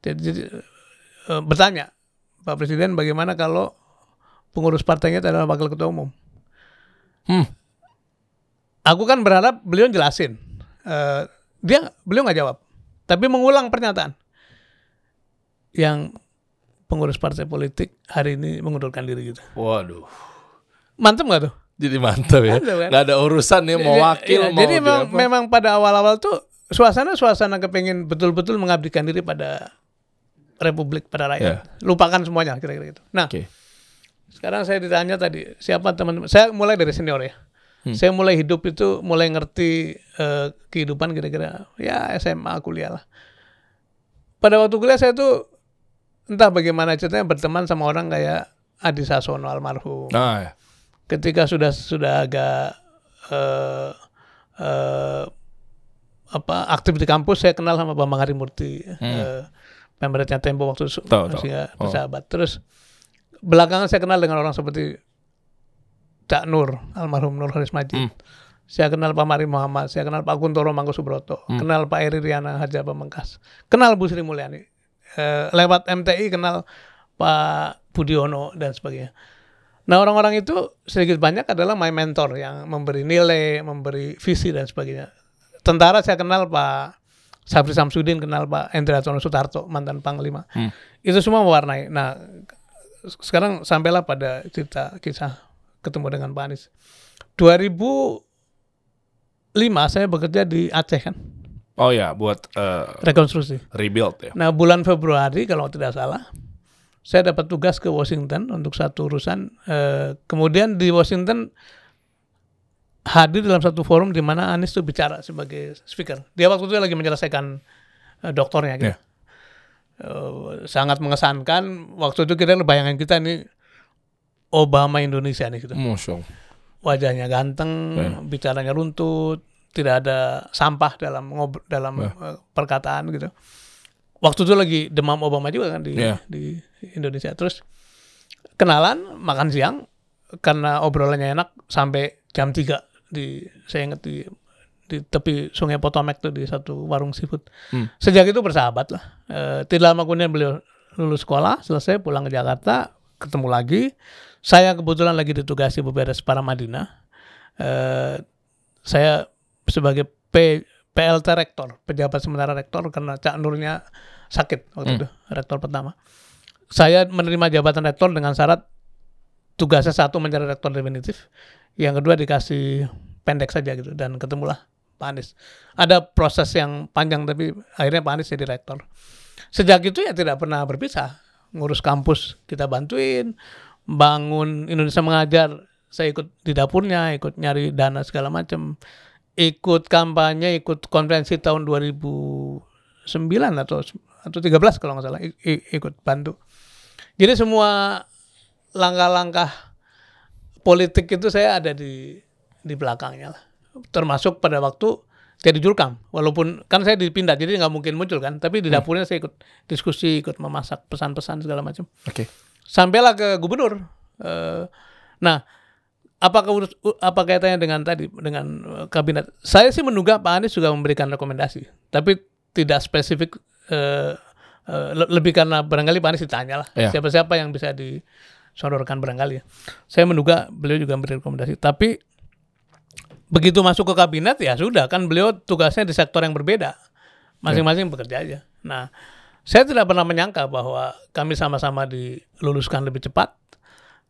Jadi, jadi e, bertanya, Pak Presiden bagaimana kalau pengurus partainya adalah wakil ketua umum? Hmm. Aku kan berharap beliau jelasin. E, dia beliau nggak jawab, tapi mengulang pernyataan yang pengurus partai politik hari ini mengundurkan diri gitu. Waduh. Mantap nggak tuh? Jadi mantap ya. Mantep, kan? Gak ada urusan nih ya, mau iya, wakil iya. mau. Jadi memang, memang pada awal-awal tuh suasana suasana kepingin betul-betul mengabdikan diri pada republik pada rakyat. Yeah. Lupakan semuanya kira-kira gitu. Nah, okay. sekarang saya ditanya tadi siapa teman-teman. Saya mulai dari senior ya. Hmm. Saya mulai hidup itu mulai ngerti uh, kehidupan kira-kira ya SMA kuliah lah. Pada waktu kuliah saya tuh entah bagaimana ceritanya berteman sama orang kayak Adi Sasono almarhum. nah, ya. Ketika sudah sudah agak uh, uh, apa aktif di kampus saya kenal sama Bambang Harimurti hmm. uh, eh, membernya Tempo waktu itu masih ya, oh. bersahabat. Oh. Terus belakangan saya kenal dengan orang seperti Cak Nur, almarhum Nur Haris Majid. Hmm. Saya kenal Pak Mari Muhammad, saya kenal Pak Guntoro Mangko Subroto, hmm. kenal Pak Eri Riana Haja Pamengkas, kenal Bu Sri Mulyani. Uh, lewat MTI kenal Pak Budiono dan sebagainya. Nah orang-orang itu sedikit banyak adalah my mentor yang memberi nilai, memberi visi dan sebagainya tentara saya kenal Pak Sabri Samsudin, kenal Pak Hendra Tono Sutarto, mantan Panglima. Hmm. Itu semua mewarnai. Nah, sekarang sampailah pada cerita kisah ketemu dengan Pak Anies. 2005 saya bekerja di Aceh kan. Oh ya, buat uh, rekonstruksi. Rebuild ya. Nah, bulan Februari kalau tidak salah, saya dapat tugas ke Washington untuk satu urusan. Uh, kemudian di Washington hadir dalam satu forum di mana Anies tuh bicara sebagai speaker. Dia waktu itu lagi menyelesaikan uh, doktornya gitu. Yeah. Ya. Uh, sangat mengesankan waktu itu kita bayangan kita ini Obama Indonesia nih gitu. Wajahnya ganteng, yeah. bicaranya runtut, tidak ada sampah dalam ngobrol dalam yeah. Ya. perkataan gitu. Waktu itu lagi demam Obama juga kan di yeah. di Indonesia. Terus kenalan makan siang karena obrolannya enak sampai jam tiga di saya ingat di di tepi Sungai Potomac tuh di satu warung seafood. Hmm. Sejak itu bersahabat lah. E, tidak lama kemudian beliau lulus sekolah, selesai pulang ke Jakarta, ketemu lagi. Saya kebetulan lagi ditugasi beberes para Madinah. Eh, e, saya sebagai P, PLT rektor, pejabat sementara rektor karena Cak Nurnya sakit waktu hmm. itu, rektor pertama. Saya menerima jabatan rektor dengan syarat tugasnya satu menjadi rektor definitif yang kedua dikasih pendek saja gitu dan ketemulah Pak Anies. Ada proses yang panjang tapi akhirnya Pak Anies jadi rektor. Sejak itu ya tidak pernah berpisah. Ngurus kampus kita bantuin, bangun Indonesia Mengajar saya ikut di dapurnya, ikut nyari dana segala macam. Ikut kampanye, ikut konferensi tahun 2009 atau atau 13 kalau nggak salah ikut bantu. Jadi semua langkah-langkah politik itu saya ada di di belakangnya lah. Termasuk pada waktu jadi jurkam, walaupun kan saya dipindah jadi nggak mungkin muncul kan, tapi di hmm. dapurnya hmm. saya ikut diskusi, ikut memasak pesan-pesan segala macam. Oke. Okay. Sampailah ke gubernur. Uh, nah, ke, apa kaitannya dengan tadi dengan eh, kabinet? Saya sih menduga Pak Anies juga memberikan rekomendasi, tapi tidak spesifik uh, uh, lebih karena barangkali Pak Anies ditanya lah siapa siapa-siapa yang bisa di seorang rekan barangkali ya. Saya menduga beliau juga memberi rekomendasi. Tapi begitu masuk ke kabinet ya sudah kan beliau tugasnya di sektor yang berbeda. Masing-masing bekerja aja. Nah, saya tidak pernah menyangka bahwa kami sama-sama diluluskan lebih cepat.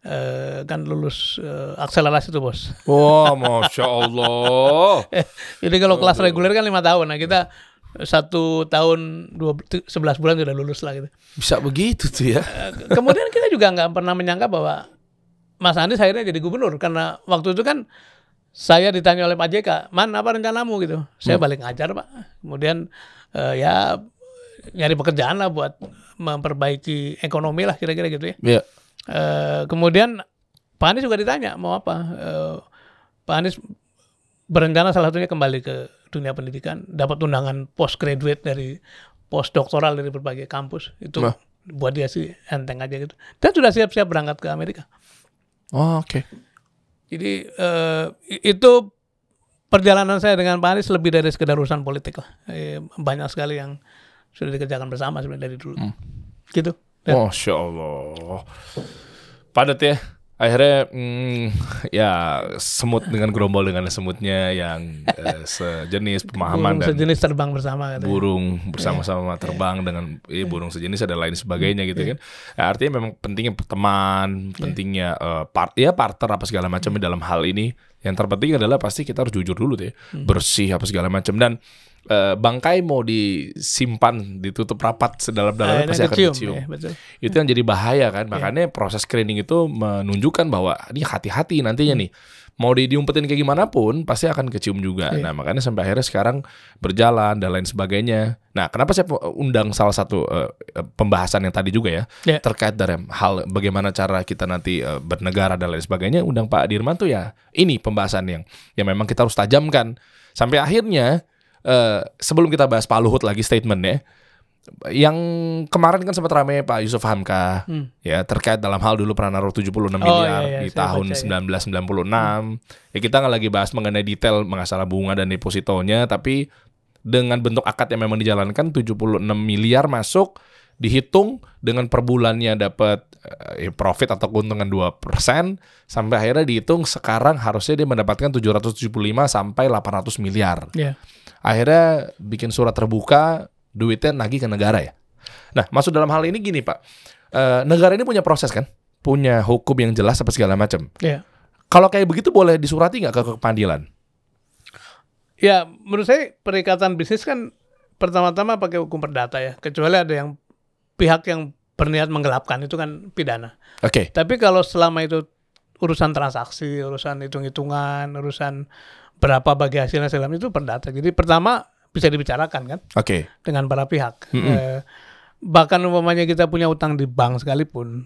Uh, kan lulus uh, akselerasi tuh bos. Wah, wow, masya Allah. Jadi kalau kelas reguler kan lima tahun, nah kita satu tahun dua sebelas bulan sudah lulus lah gitu. Bisa begitu tuh ya. Eh, kemudian kita juga nggak pernah menyangka bahwa Mas Anies akhirnya jadi gubernur karena waktu itu kan saya ditanya oleh Pak JK, man apa rencanamu gitu? Saya hmm. balik ngajar Pak. Kemudian uh, ya nyari pekerjaan lah buat memperbaiki ekonomi lah kira-kira gitu ya. Yeah. Ya. Uh, kemudian Pak Anies juga ditanya mau apa? Uh, Pak Anies berencana salah satunya kembali ke dunia pendidikan, dapat undangan postgraduate dari doktoral dari berbagai kampus. Itu nah. buat dia sih enteng aja gitu. Dan sudah siap-siap berangkat ke Amerika. Oh, oke. Okay. Jadi uh, itu perjalanan saya dengan Pak Anies lebih dari sekedar urusan politik lah. Eh, banyak sekali yang sudah dikerjakan bersama sebenarnya dari dulu. Hmm. Gitu. Masya Allah. Padat ya akhirnya mm, ya semut dengan gerombol dengan semutnya yang eh, sejenis pemahaman burung dan sejenis terbang bersama katanya. burung iya. bersama-sama iya. terbang yeah. dengan eh, burung sejenis ada lain sebagainya gitu yeah. kan nah, artinya memang pentingnya teman pentingnya uh, part ya partner apa segala macam hmm. dalam hal ini yang terpenting adalah pasti kita harus jujur dulu deh hmm. bersih apa segala macam dan Eh, bangkai mau disimpan ditutup rapat sedalam-dalamnya ah, pasti akan dicium. Ya, betul. Itu yang jadi bahaya kan. Iya. Makanya proses screening itu menunjukkan bahwa ini hati-hati nantinya hmm. nih. Mau di diumpetin kayak gimana pun pasti akan kecium juga. Yeah. Nah, makanya sampai akhirnya sekarang berjalan dan lain sebagainya. Nah, kenapa saya undang salah satu uh, pembahasan yang tadi juga ya yeah. terkait dari hal bagaimana cara kita nanti uh, bernegara dan lain sebagainya undang Pak Dirman tuh ya ini pembahasan yang yang memang kita harus tajamkan sampai akhirnya uh, sebelum kita bahas Pak Luhut lagi statementnya, yang kemarin kan sempat ramai Pak Yusuf Hamka hmm. ya terkait dalam hal dulu pernah naruh 76 oh, miliar iya, iya, di tahun baca, iya. 1996. Hmm. Ya kita nggak lagi bahas mengenai detail masalah bunga dan depositonya tapi dengan bentuk akad yang memang dijalankan 76 miliar masuk dihitung dengan per bulannya dapat eh, ya, profit atau keuntungan 2% sampai akhirnya dihitung sekarang harusnya dia mendapatkan 775 sampai 800 miliar. Yeah akhirnya bikin surat terbuka duitnya nagih ke negara ya nah masuk dalam hal ini gini pak e, negara ini punya proses kan punya hukum yang jelas apa segala macam yeah. kalau kayak begitu boleh disurati nggak ke kepandilan ya menurut saya perikatan bisnis kan pertama-tama pakai hukum perdata ya kecuali ada yang pihak yang berniat menggelapkan itu kan pidana. Oke. Okay. Tapi kalau selama itu urusan transaksi, urusan hitung-hitungan, urusan berapa bagi hasilnya segala itu perdata. Jadi pertama bisa dibicarakan kan, okay. dengan para pihak. Mm -hmm. eh, bahkan umpamanya kita punya utang di bank sekalipun,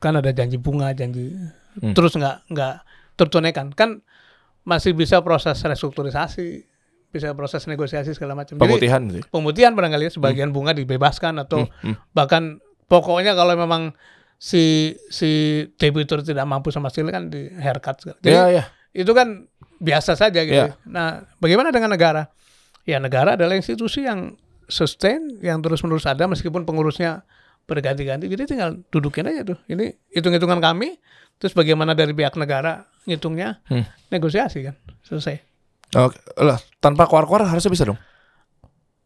kan ada janji bunga, janji mm. terus nggak nggak tertunaikan kan masih bisa proses restrukturisasi, bisa proses negosiasi segala macam. Pemutihan Jadi, sih. Pemutihan barangkali ya, sebagian mm. bunga dibebaskan atau mm, mm. bahkan pokoknya kalau memang si si debitur tidak mampu sama sekali kan di haircut. Ya, Jadi, yeah, yeah. Itu kan biasa saja gitu. Yeah. Ya. Nah, bagaimana dengan negara? Ya, negara adalah institusi yang sustain, yang terus-menerus ada meskipun pengurusnya berganti-ganti. Jadi tinggal dudukin aja tuh. Ini hitung-hitungan kami, terus bagaimana dari pihak negara ngitungnya, hmm. negosiasi kan. Selesai. Oke, lah tanpa kuar-kuar harusnya bisa dong.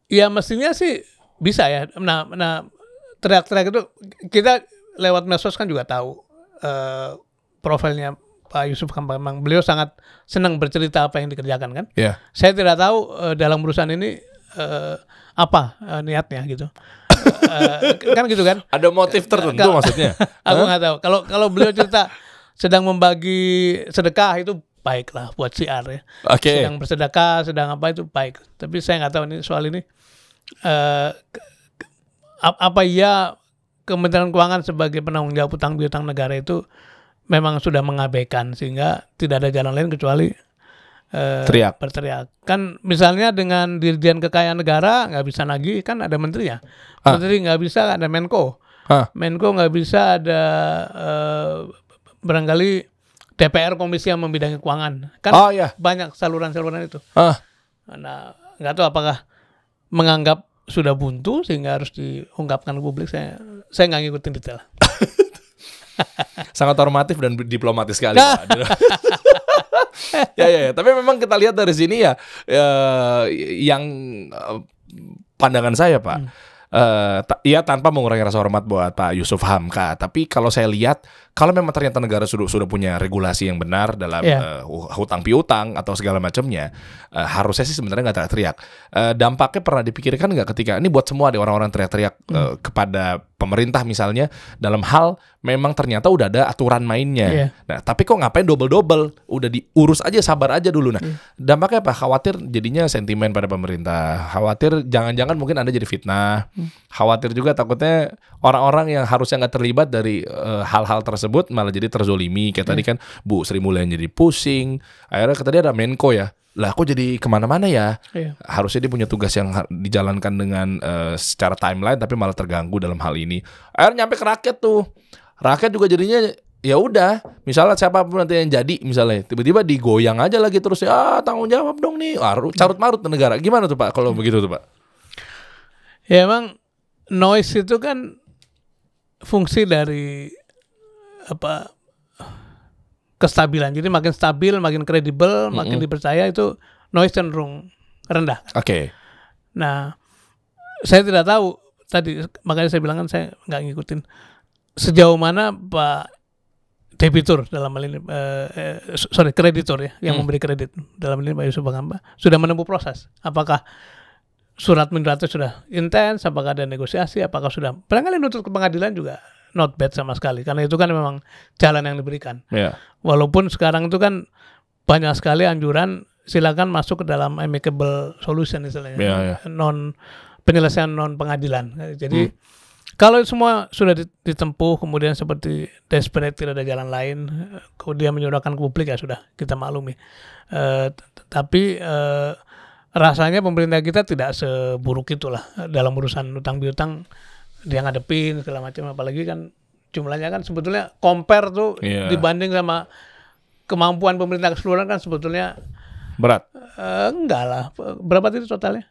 Ya mestinya sih bisa ya. Nah, nah teriak-teriak itu kita lewat medsos kan juga tahu uh, profilnya Pak Yusuf kan memang beliau sangat senang bercerita apa yang dikerjakan kan. Yeah. Saya tidak tahu uh, dalam urusan ini uh, apa uh, niatnya gitu. uh, kan gitu kan? Ada motif tertentu Kalo, maksudnya? aku nggak tahu. Kalau kalau beliau cerita sedang membagi sedekah itu baiklah buat siar ya. Okay. Sedang bersedekah, sedang apa itu baik. Tapi saya nggak tahu ini soal ini uh, apa ya Kementerian Keuangan sebagai penanggung jawab utang piutang negara itu memang sudah mengabaikan sehingga tidak ada jalan lain kecuali eh, teriak berteriak kan misalnya dengan dirjen kekayaan negara nggak bisa lagi kan ada menteri ya ah. menteri nggak bisa ada Menko ah. Menko nggak bisa ada eh, barangkali DPR komisi yang membidangi keuangan kan oh, iya. banyak saluran-saluran itu ah. nah nggak tahu apakah menganggap sudah buntu sehingga harus diungkapkan ke publik saya saya nggak ngikutin detail Sangat normatif dan diplomatis sekali. ya, ya ya, tapi memang kita lihat dari sini ya, ya yang eh, pandangan saya, Pak. Hmm. Uh, ya tanpa mengurangi rasa hormat buat Pak Yusuf Hamka, tapi kalau saya lihat kalau memang ternyata negara sudah sudah punya regulasi yang benar dalam yeah. Iya. uh, hutang piutang atau segala macamnya, uh, harusnya sih sebenarnya nggak teriak-teriak. Uh, dampaknya pernah dipikirkan nggak ketika ini buat semua ada orang-orang teriak-teriak eh, hmm. uh, kepada pemerintah misalnya dalam hal memang ternyata udah ada aturan mainnya. Yeah. Nah, tapi kok ngapain double-double? Udah diurus aja, sabar aja dulu. Nah, yeah. dampaknya apa? Khawatir jadinya sentimen pada pemerintah. Khawatir jangan-jangan mungkin Anda jadi fitnah. Hmm. Khawatir juga takutnya orang-orang yang harusnya nggak terlibat dari hal-hal uh, hal -hal tersebut tersebut malah jadi terzolimi kayak hmm. tadi iya. kan Bu Sri Mulyani jadi pusing akhirnya tadi ada Menko ya lah aku jadi kemana-mana ya iya. harusnya dia punya tugas yang dijalankan dengan uh, secara timeline tapi malah terganggu dalam hal ini akhirnya nyampe ke rakyat tuh rakyat juga jadinya ya udah misalnya siapa pun nanti yang jadi misalnya tiba-tiba digoyang aja lagi terus ah tanggung jawab dong nih Aru, carut marut negara gimana tuh pak kalau begitu tuh pak ya emang noise itu kan fungsi dari apa kestabilan. Jadi makin stabil, makin kredibel, mm -hmm. makin dipercaya itu noise cenderung rendah. Oke. Okay. Nah, saya tidak tahu tadi makanya saya bilang kan saya nggak ngikutin sejauh mana Pak debitur dalam hal ini uh, eh, eh sorry kreditur ya yang hmm. memberi kredit dalam hal ini Pak Yusuf Bangamba sudah menempuh proses apakah surat menyuratnya sudah intens apakah ada negosiasi apakah sudah barangkali nutup ke pengadilan juga not bad sama sekali karena itu kan memang jalan yang diberikan. Yeah. Walaupun sekarang itu kan banyak sekali anjuran silakan masuk ke dalam amicable solution istilahnya. Yeah, yeah. Non penyelesaian non pengadilan. Jadi hmm. kalau semua sudah ditempuh kemudian seperti desperate tidak ada jalan lain, kemudian eh, menyuarakan ke publik ya sudah kita maklumi. Uh, tapi uh, rasanya pemerintah kita tidak seburuk itulah dalam urusan utang piutang dia ngadepin segala macam apalagi kan jumlahnya kan sebetulnya compare tuh yeah. dibanding sama kemampuan pemerintah keseluruhan kan sebetulnya berat uh, enggak lah berapa itu totalnya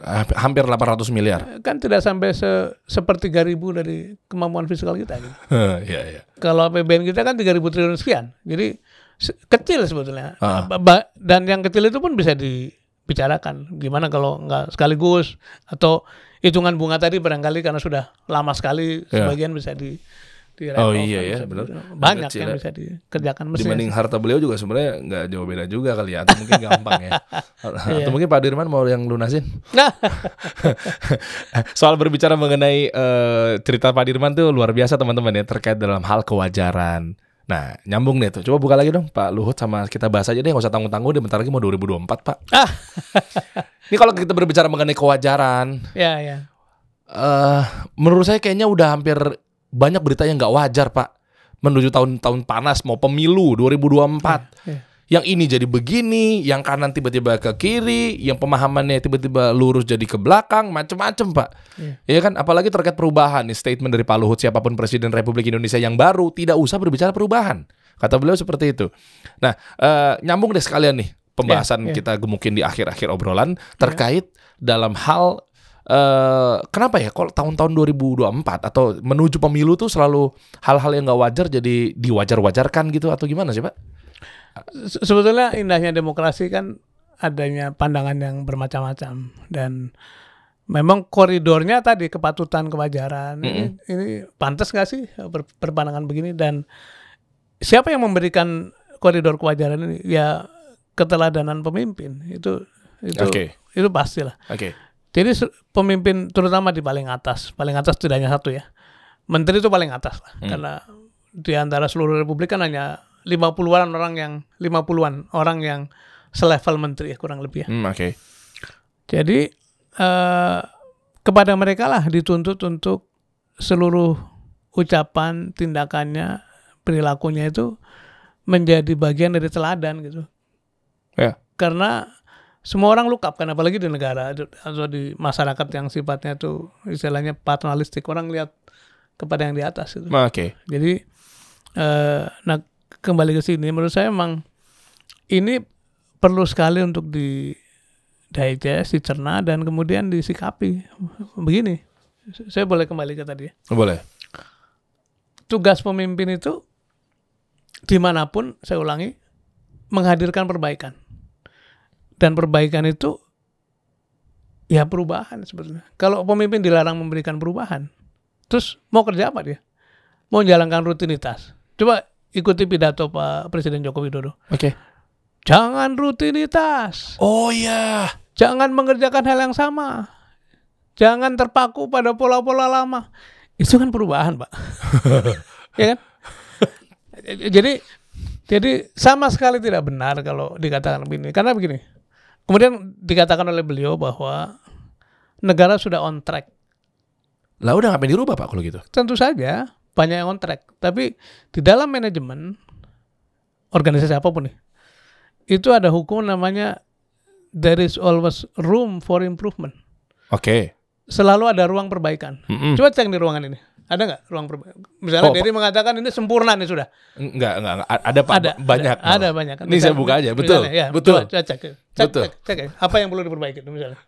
ah, hampir 800 miliar. Eh, kan tidak sampai se sepertiga ribu dari kemampuan fiskal kita. Gitu. yeah, yeah. Kalau APBN kita kan ribu triliun sekian. Jadi se kecil sebetulnya. Uh ah. -huh. Dan yang kecil itu pun bisa dibicarakan. Gimana kalau nggak sekaligus atau hitungan bunga tadi barangkali karena sudah lama sekali yeah. sebagian bisa di Oh iya ya, benar. Banyak Kecil, yang ya. bisa dikerjakan mesin. Dibanding harta beliau juga sebenarnya nggak jauh beda juga kali ya, atau mungkin gampang ya. Iya. atau mungkin Pak Dirman mau yang lunasin. Soal berbicara mengenai uh, cerita Pak Dirman tuh luar biasa teman-teman ya terkait dalam hal kewajaran Nah, nyambung deh tuh. Coba buka lagi dong Pak Luhut sama kita bahas aja deh, nggak usah tanggung-tanggung deh, bentar lagi mau 2024, Pak. Ah. Ini kalau kita berbicara mengenai kewajaran. Iya, iya. Uh, menurut saya kayaknya udah hampir banyak berita yang nggak wajar, Pak. Menuju tahun-tahun panas mau pemilu 2024. Yeah, yeah yang ini jadi begini, yang kanan tiba-tiba ke kiri, yang pemahamannya tiba-tiba lurus jadi ke belakang, macem-macem pak. Iya yeah. kan, apalagi terkait perubahan nih statement dari Pak Luhut siapapun Presiden Republik Indonesia yang baru tidak usah berbicara perubahan. Kata beliau seperti itu. Nah, uh, nyambung deh sekalian nih pembahasan yeah, yeah. kita mungkin di akhir-akhir obrolan iya. terkait yeah. dalam hal Uh, kenapa ya kalau tahun-tahun 2024 atau menuju pemilu tuh selalu hal-hal yang nggak wajar jadi diwajar-wajarkan gitu atau gimana sih Pak? sebetulnya indahnya demokrasi kan adanya pandangan yang bermacam-macam dan memang koridornya tadi kepatutan kewajaran mm -hmm. ini, ini pantas nggak sih ber, berpandangan begini dan siapa yang memberikan koridor kewajaran ini ya keteladanan pemimpin itu itu okay. itu pastilah okay. jadi pemimpin terutama di paling atas paling atas tidak hanya satu ya menteri itu paling atas lah mm. karena di antara seluruh republik kan hanya lima an orang yang lima an orang yang selevel menteri kurang lebih ya. Hmm, oke. Okay. Jadi eh, kepada mereka lah dituntut untuk seluruh ucapan, tindakannya, perilakunya itu menjadi bagian dari teladan gitu. Ya. Yeah. Karena semua orang luka, kan apalagi di negara atau di masyarakat yang sifatnya itu istilahnya paternalistik orang lihat kepada yang di atas itu. Ah, oke. Okay. Jadi eh, nah kembali ke sini menurut saya emang ini perlu sekali untuk di digest, dicerna dan kemudian disikapi. Begini. Saya boleh kembali ke tadi. Ya? Oh, boleh. Tugas pemimpin itu dimanapun saya ulangi menghadirkan perbaikan dan perbaikan itu ya perubahan sebetulnya kalau pemimpin dilarang memberikan perubahan terus mau kerja apa dia mau menjalankan rutinitas coba ikuti pidato Pak Presiden Joko Widodo. Oke. Okay. Jangan rutinitas. Oh iya. Yeah. Jangan mengerjakan hal yang sama. Jangan terpaku pada pola-pola lama. Itu kan perubahan, Pak. ya kan? jadi jadi sama sekali tidak benar kalau dikatakan begini. Karena begini. Kemudian dikatakan oleh beliau bahwa negara sudah on track. Lah udah ngapain dirubah Pak kalau gitu? Tentu saja banyak yang on track tapi di dalam manajemen organisasi apapun nih itu ada hukum namanya there is always room for improvement oke okay. selalu ada ruang perbaikan mm -mm. coba cek di ruangan ini ada nggak ruang perbaikan? Misalnya oh, Dedi mengatakan ini sempurna nih sudah. Enggak, enggak, enggak. ada pak ada, banyak. Ada, banyak. Kan. Ini saya buka aja, betul, misalnya, ya, betul. Coba, cek, cek, betul. Cek, cek, cek, apa yang perlu diperbaiki misalnya.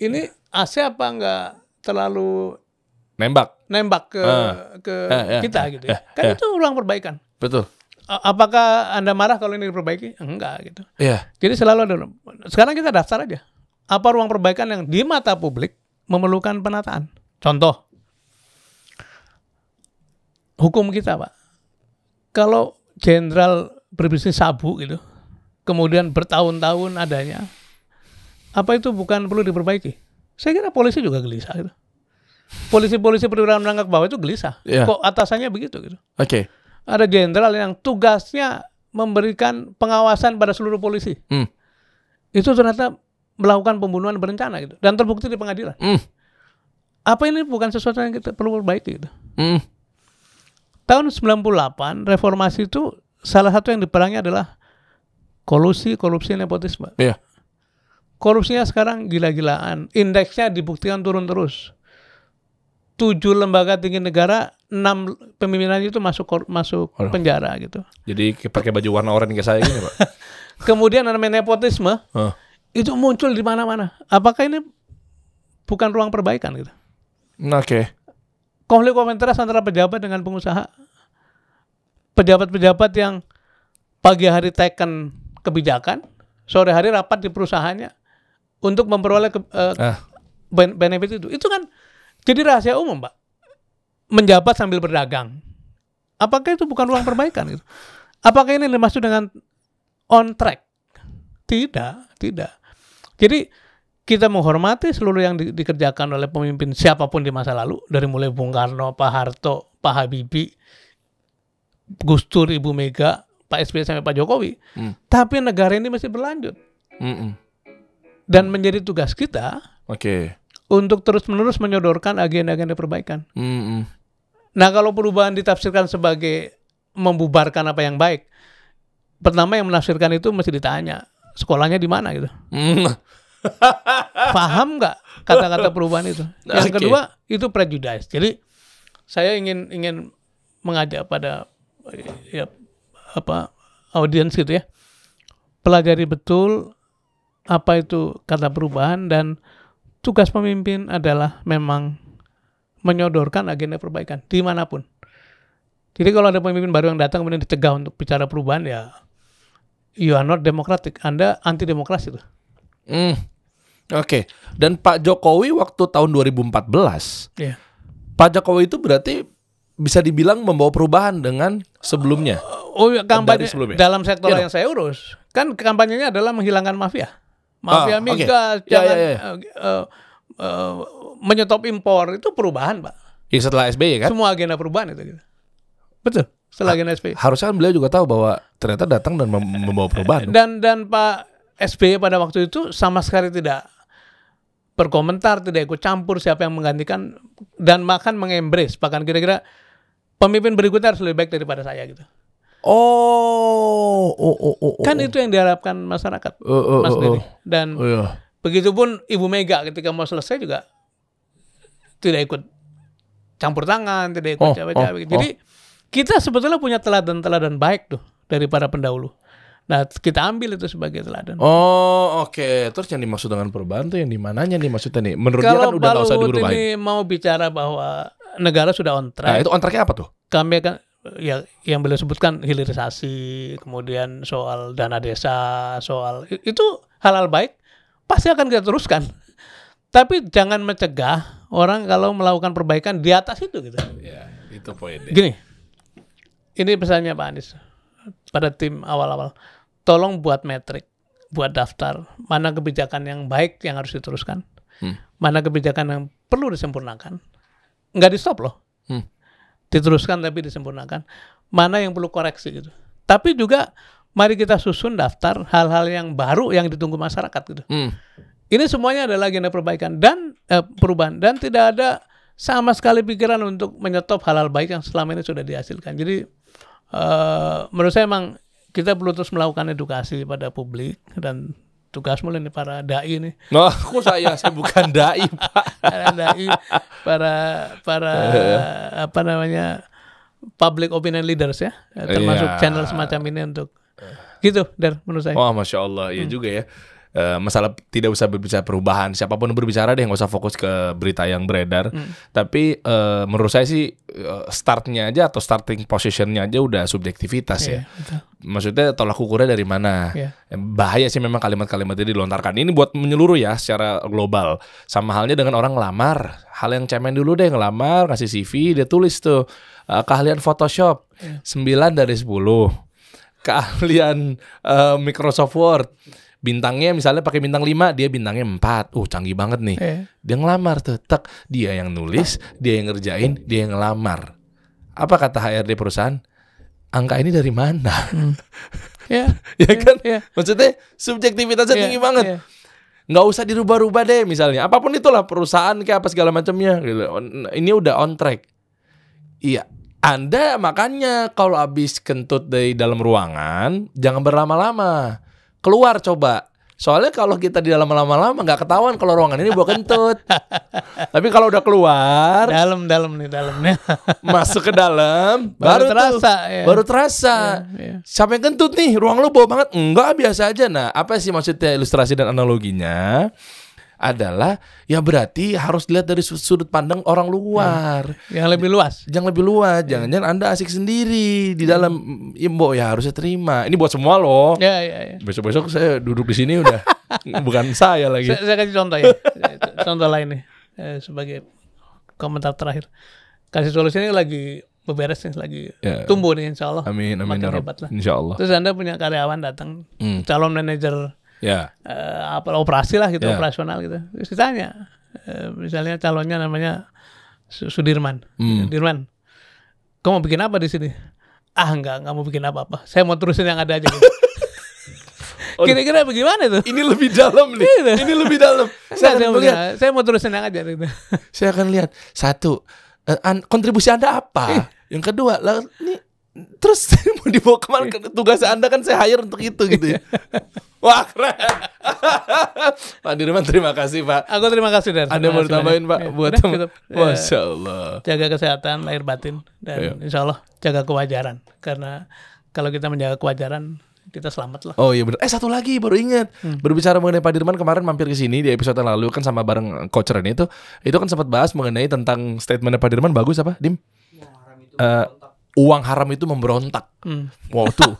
Ini AC apa enggak terlalu nembak? nembak ke uh, ke uh, kita yeah, gitu ya. kan itu ruang perbaikan. Betul. Apakah Anda marah kalau ini diperbaiki? Enggak gitu. Iya. Jadi selalu ada sekarang kita daftar aja. Apa ruang perbaikan yang di mata publik memerlukan penataan? Contoh hukum kita, Pak. Kalau jenderal berbisnis sabu gitu, kemudian bertahun-tahun adanya, apa itu bukan perlu diperbaiki? Saya kira polisi juga gelisah gitu polisi-polisi perwira ke bawah itu gelisah. Yeah. Kok atasannya begitu gitu. Oke. Okay. Ada jenderal yang tugasnya memberikan pengawasan pada seluruh polisi. Mm. Itu ternyata melakukan pembunuhan berencana gitu dan terbukti di pengadilan. Mm. Apa ini bukan sesuatu yang kita perlu perbaiki gitu. Mm. Tahun 98 reformasi itu salah satu yang diperangi adalah kolusi, korupsi, nepotisme. Yeah. Korupsinya sekarang gila-gilaan, indeksnya dibuktikan turun terus tujuh lembaga tinggi negara enam pemimpinan itu masuk masuk Aduh. penjara gitu. Jadi pakai baju warna oranye kayak saya gini, Pak. Kemudian namanya nepotisme. Huh. Itu muncul di mana-mana. Apakah ini bukan ruang perbaikan gitu? Nah, oke. Okay. Konflik komentar antara pejabat dengan pengusaha. Pejabat-pejabat yang pagi hari teken kebijakan, sore hari rapat di perusahaannya untuk memperoleh ke, uh, ah. benefit itu. Itu kan jadi rahasia umum, Pak. Menjabat sambil berdagang. Apakah itu bukan ruang perbaikan? Gitu? Apakah ini dimaksud dengan on track? Tidak, tidak. Jadi kita menghormati seluruh yang di, dikerjakan oleh pemimpin siapapun di masa lalu, dari mulai Bung Karno, Pak Harto, Pak Habibie, Gus Dur, Ibu Mega, Pak SBY sampai Pak Jokowi. Hmm. Tapi negara ini masih berlanjut. Hmm -mm. Dan menjadi tugas kita. Oke. Okay untuk terus-menerus menyodorkan agenda-agenda perbaikan. Mm -hmm. Nah, kalau perubahan ditafsirkan sebagai membubarkan apa yang baik, pertama yang menafsirkan itu mesti ditanya, sekolahnya di mana gitu. Mm. Paham nggak kata-kata perubahan itu? Yang okay. kedua, itu prejudice. Jadi saya ingin ingin mengajak pada ya apa audiens gitu ya pelajari betul apa itu kata perubahan dan tugas pemimpin adalah memang menyodorkan agenda perbaikan dimanapun. Jadi kalau ada pemimpin baru yang datang kemudian dicegah untuk bicara perubahan ya you are not democratic. Anda anti demokrasi tuh. Mm. Oke. Okay. Dan Pak Jokowi waktu tahun 2014. Yeah. Pak Jokowi itu berarti bisa dibilang membawa perubahan dengan sebelumnya. Oh, oh kampanye sebelumnya. dalam sektor yeah. yang saya urus. Kan kampanyenya adalah menghilangkan mafia mafia ah, ya, uh, migas okay. Ya, ya, jangan yeah, yeah, yeah. Uh, uh, menyetop impor itu perubahan pak ya, setelah SBY kan semua agenda perubahan itu gitu. betul setelah ha agenda SBY harusnya kan beliau juga tahu bahwa ternyata datang dan membawa perubahan dan dan pak SBY pada waktu itu sama sekali tidak berkomentar tidak ikut campur siapa yang menggantikan dan bahkan mengembrace bahkan kira-kira pemimpin berikutnya harus lebih baik daripada saya gitu Oh, oh, oh, oh, oh. kan oh. itu yang diharapkan masyarakat, oh, oh, oh Mas oh, Dan oh, iya. begitupun Ibu Mega ketika mau selesai juga tidak ikut campur tangan, tidak ikut oh, cawe-cawe. Oh, gitu. Jadi oh. kita sebetulnya punya teladan-teladan baik tuh dari para pendahulu. Nah, kita ambil itu sebagai teladan. Oh, oke. Okay. Terus yang dimaksud dengan perubahan tuh yang di mananya nih maksudnya nih? Menurut Kalau dia kan udah usah diurubahin. Kalau ini mau bicara bahwa negara sudah on track. Nah, itu on tracknya apa tuh? Kami akan ya yang beliau sebutkan hilirisasi, kemudian soal dana desa, soal itu hal-hal baik pasti akan kita teruskan. Tapi jangan mencegah orang kalau melakukan perbaikan di atas itu gitu. Ya, itu poinnya. Gini. Ini pesannya Pak Anies pada tim awal-awal. Tolong buat metrik, buat daftar mana kebijakan yang baik yang harus diteruskan. Hmm. Mana kebijakan yang perlu disempurnakan. Nggak di stop loh diteruskan tapi disempurnakan mana yang perlu koreksi gitu tapi juga mari kita susun daftar hal-hal yang baru yang ditunggu masyarakat gitu hmm. ini semuanya adalah agenda perbaikan dan eh, perubahan dan tidak ada sama sekali pikiran untuk menyetop hal-hal baik yang selama ini sudah dihasilkan jadi eh, menurut saya emang kita perlu terus melakukan edukasi pada publik dan Tugas mulai ini para dai nih. Oh. Nah, aku saya saya bukan dai, Pak. Para dai, para para iya. apa namanya? public opinion leaders ya, termasuk yeah. channel semacam ini untuk gitu, dari menurut saya. Wah, oh, masya Allah, iya hmm. juga ya. Eh, masalah tidak usah berbicara perubahan siapapun berbicara deh nggak usah fokus ke berita yang beredar hmm. tapi uh, menurut saya sih eh, startnya aja atau starting positionnya aja udah subjektivitas yeah, ya betul. maksudnya tolak ukurnya dari mana yeah. Iya. bahaya sih memang kalimat-kalimat ini dilontarkan ini buat menyeluruh ya secara global sama halnya dengan orang ngelamar hal yang cemen dulu deh ngelamar ngasih CV dia tulis tuh uh, keahlian Photoshop yeah. Iya. 9 dari 10 keahlian uh, Microsoft Word bintangnya misalnya pakai bintang 5 dia bintangnya 4 uh canggih banget nih yeah. dia ngelamar tetek dia yang nulis dia yang ngerjain dia yang ngelamar apa kata HRD perusahaan angka ini dari mana hmm. yeah. ya iya. kan yeah. maksudnya subjektivitasnya yeah. tinggi banget yeah nggak usah dirubah-rubah deh misalnya apapun itulah perusahaan kayak apa segala macamnya gitu. ini udah on track iya anda makanya kalau habis kentut dari dalam ruangan jangan berlama-lama keluar coba. Soalnya kalau kita di dalam lama-lama nggak ketahuan kalau ruangan ini buat kentut. Tapi kalau udah keluar, dalam dalam nih dalamnya. masuk ke dalam, baru, baru terasa. Tuh, ya. Baru terasa. Ya, ya. Sampai kentut nih, ruang lu bau banget. Enggak, biasa aja. Nah, apa sih maksudnya ilustrasi dan analoginya? adalah ya berarti harus dilihat dari sudut pandang orang luar. Ya, yang lebih luas. Yang lebih luas. Ya. Jangan-jangan Anda asik sendiri di hmm. dalam imbo ya, ya harusnya terima. Ini buat semua loh. Ya, ya, ya. Besok-besok saya duduk di sini udah bukan saya lagi. Saya, saya kasih contoh ya. contoh lain nih eh, sebagai komentar terakhir. Kasih solusi ini lagi beberes nih lagi ya. tumbuh nih insya Allah amin amin ya hebat lah insya Allah terus anda punya karyawan datang hmm. calon manajer yeah. uh, apa operasi lah gitu yeah. operasional gitu terus ditanya uh, misalnya calonnya namanya Sudirman mm. Sudirman kamu mau bikin apa di sini ah enggak enggak mau bikin apa-apa saya mau terusin yang ada aja gitu. Kira-kira bagaimana tuh? Ini lebih dalam nih. Gitu. Ini lebih dalam. saya, akan saya, saya mau terusin yang aja gitu. Saya akan lihat satu eh, kontribusi Anda apa? Eh. Yang kedua, lah ini terus mau dibawa kemana? Iya. Tugas Anda kan saya hire untuk itu gitu ya. Wah keren. Pak Dirman terima kasih Pak. Aku terima kasih Dan. Anda mau ditambahin Pak iya, ya, buat teman. Masya Allah. Jaga kesehatan lahir batin dan ya. Insya Allah jaga kewajaran karena kalau kita menjaga kewajaran kita selamat lah. Oh iya benar. Eh satu lagi baru ingat hmm. berbicara mengenai Pak Dirman kemarin mampir ke sini di episode yang lalu kan sama bareng Coach Reni itu itu kan sempat bahas mengenai tentang statementnya Pak Dirman bagus apa Dim? Uang haram itu uh, uang haram itu memberontak. Hmm. Wow tuh.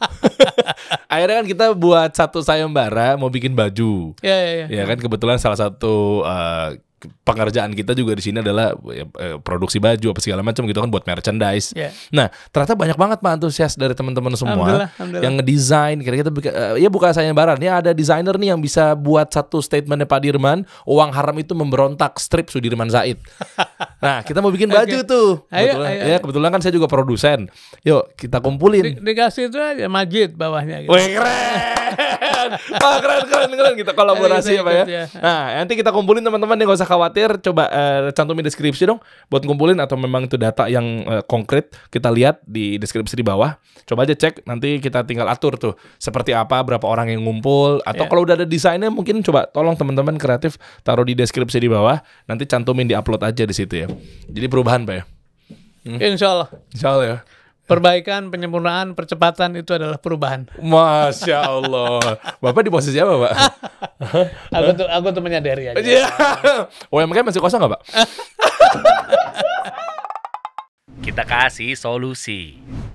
Akhirnya kan kita buat satu sayembara mau bikin baju. Ya, ya, ya. ya kan kebetulan salah satu uh, pengerjaan kita juga di sini adalah uh, produksi baju apa segala macam gitu kan buat merchandise. Yeah. Nah ternyata banyak banget pak antusias dari teman-teman semua alhamdulillah, alhamdulillah. yang ngedesain kira-kira uh, ya bukan sayembara ini ya, ada desainer nih yang bisa buat satu statementnya Pak Dirman uang haram itu memberontak strip Sudirman Said. nah kita mau bikin baju okay. tuh. Kebetulan, ayo, ya, ayo. Ya kebetulan kan saya juga produsen. Yuk kita kumpulin dikasih itu aja Majid bawahnya gitu. Wih, keren. Wah, keren keren keren kita kolaborasi iya, ya, Pak ya. ya. Nah, nanti kita kumpulin teman-teman yang gak usah khawatir, coba uh, cantumin deskripsi dong buat kumpulin atau memang itu data yang uh, konkret kita lihat di deskripsi di bawah. Coba aja cek nanti kita tinggal atur tuh seperti apa, berapa orang yang ngumpul atau yeah. kalau udah ada desainnya mungkin coba tolong teman-teman kreatif taruh di deskripsi di bawah, nanti cantumin di-upload aja di situ ya. Jadi perubahan Pak ya. Hmm. Insya Allah. Insya Allah ya. Perbaikan, penyempurnaan, percepatan itu adalah perubahan. Masya Allah. Bapak di posisi apa, Pak? aku tuh aku tuh menyadari aja. Oh, yang masih kosong nggak, Pak? Kita kasih solusi.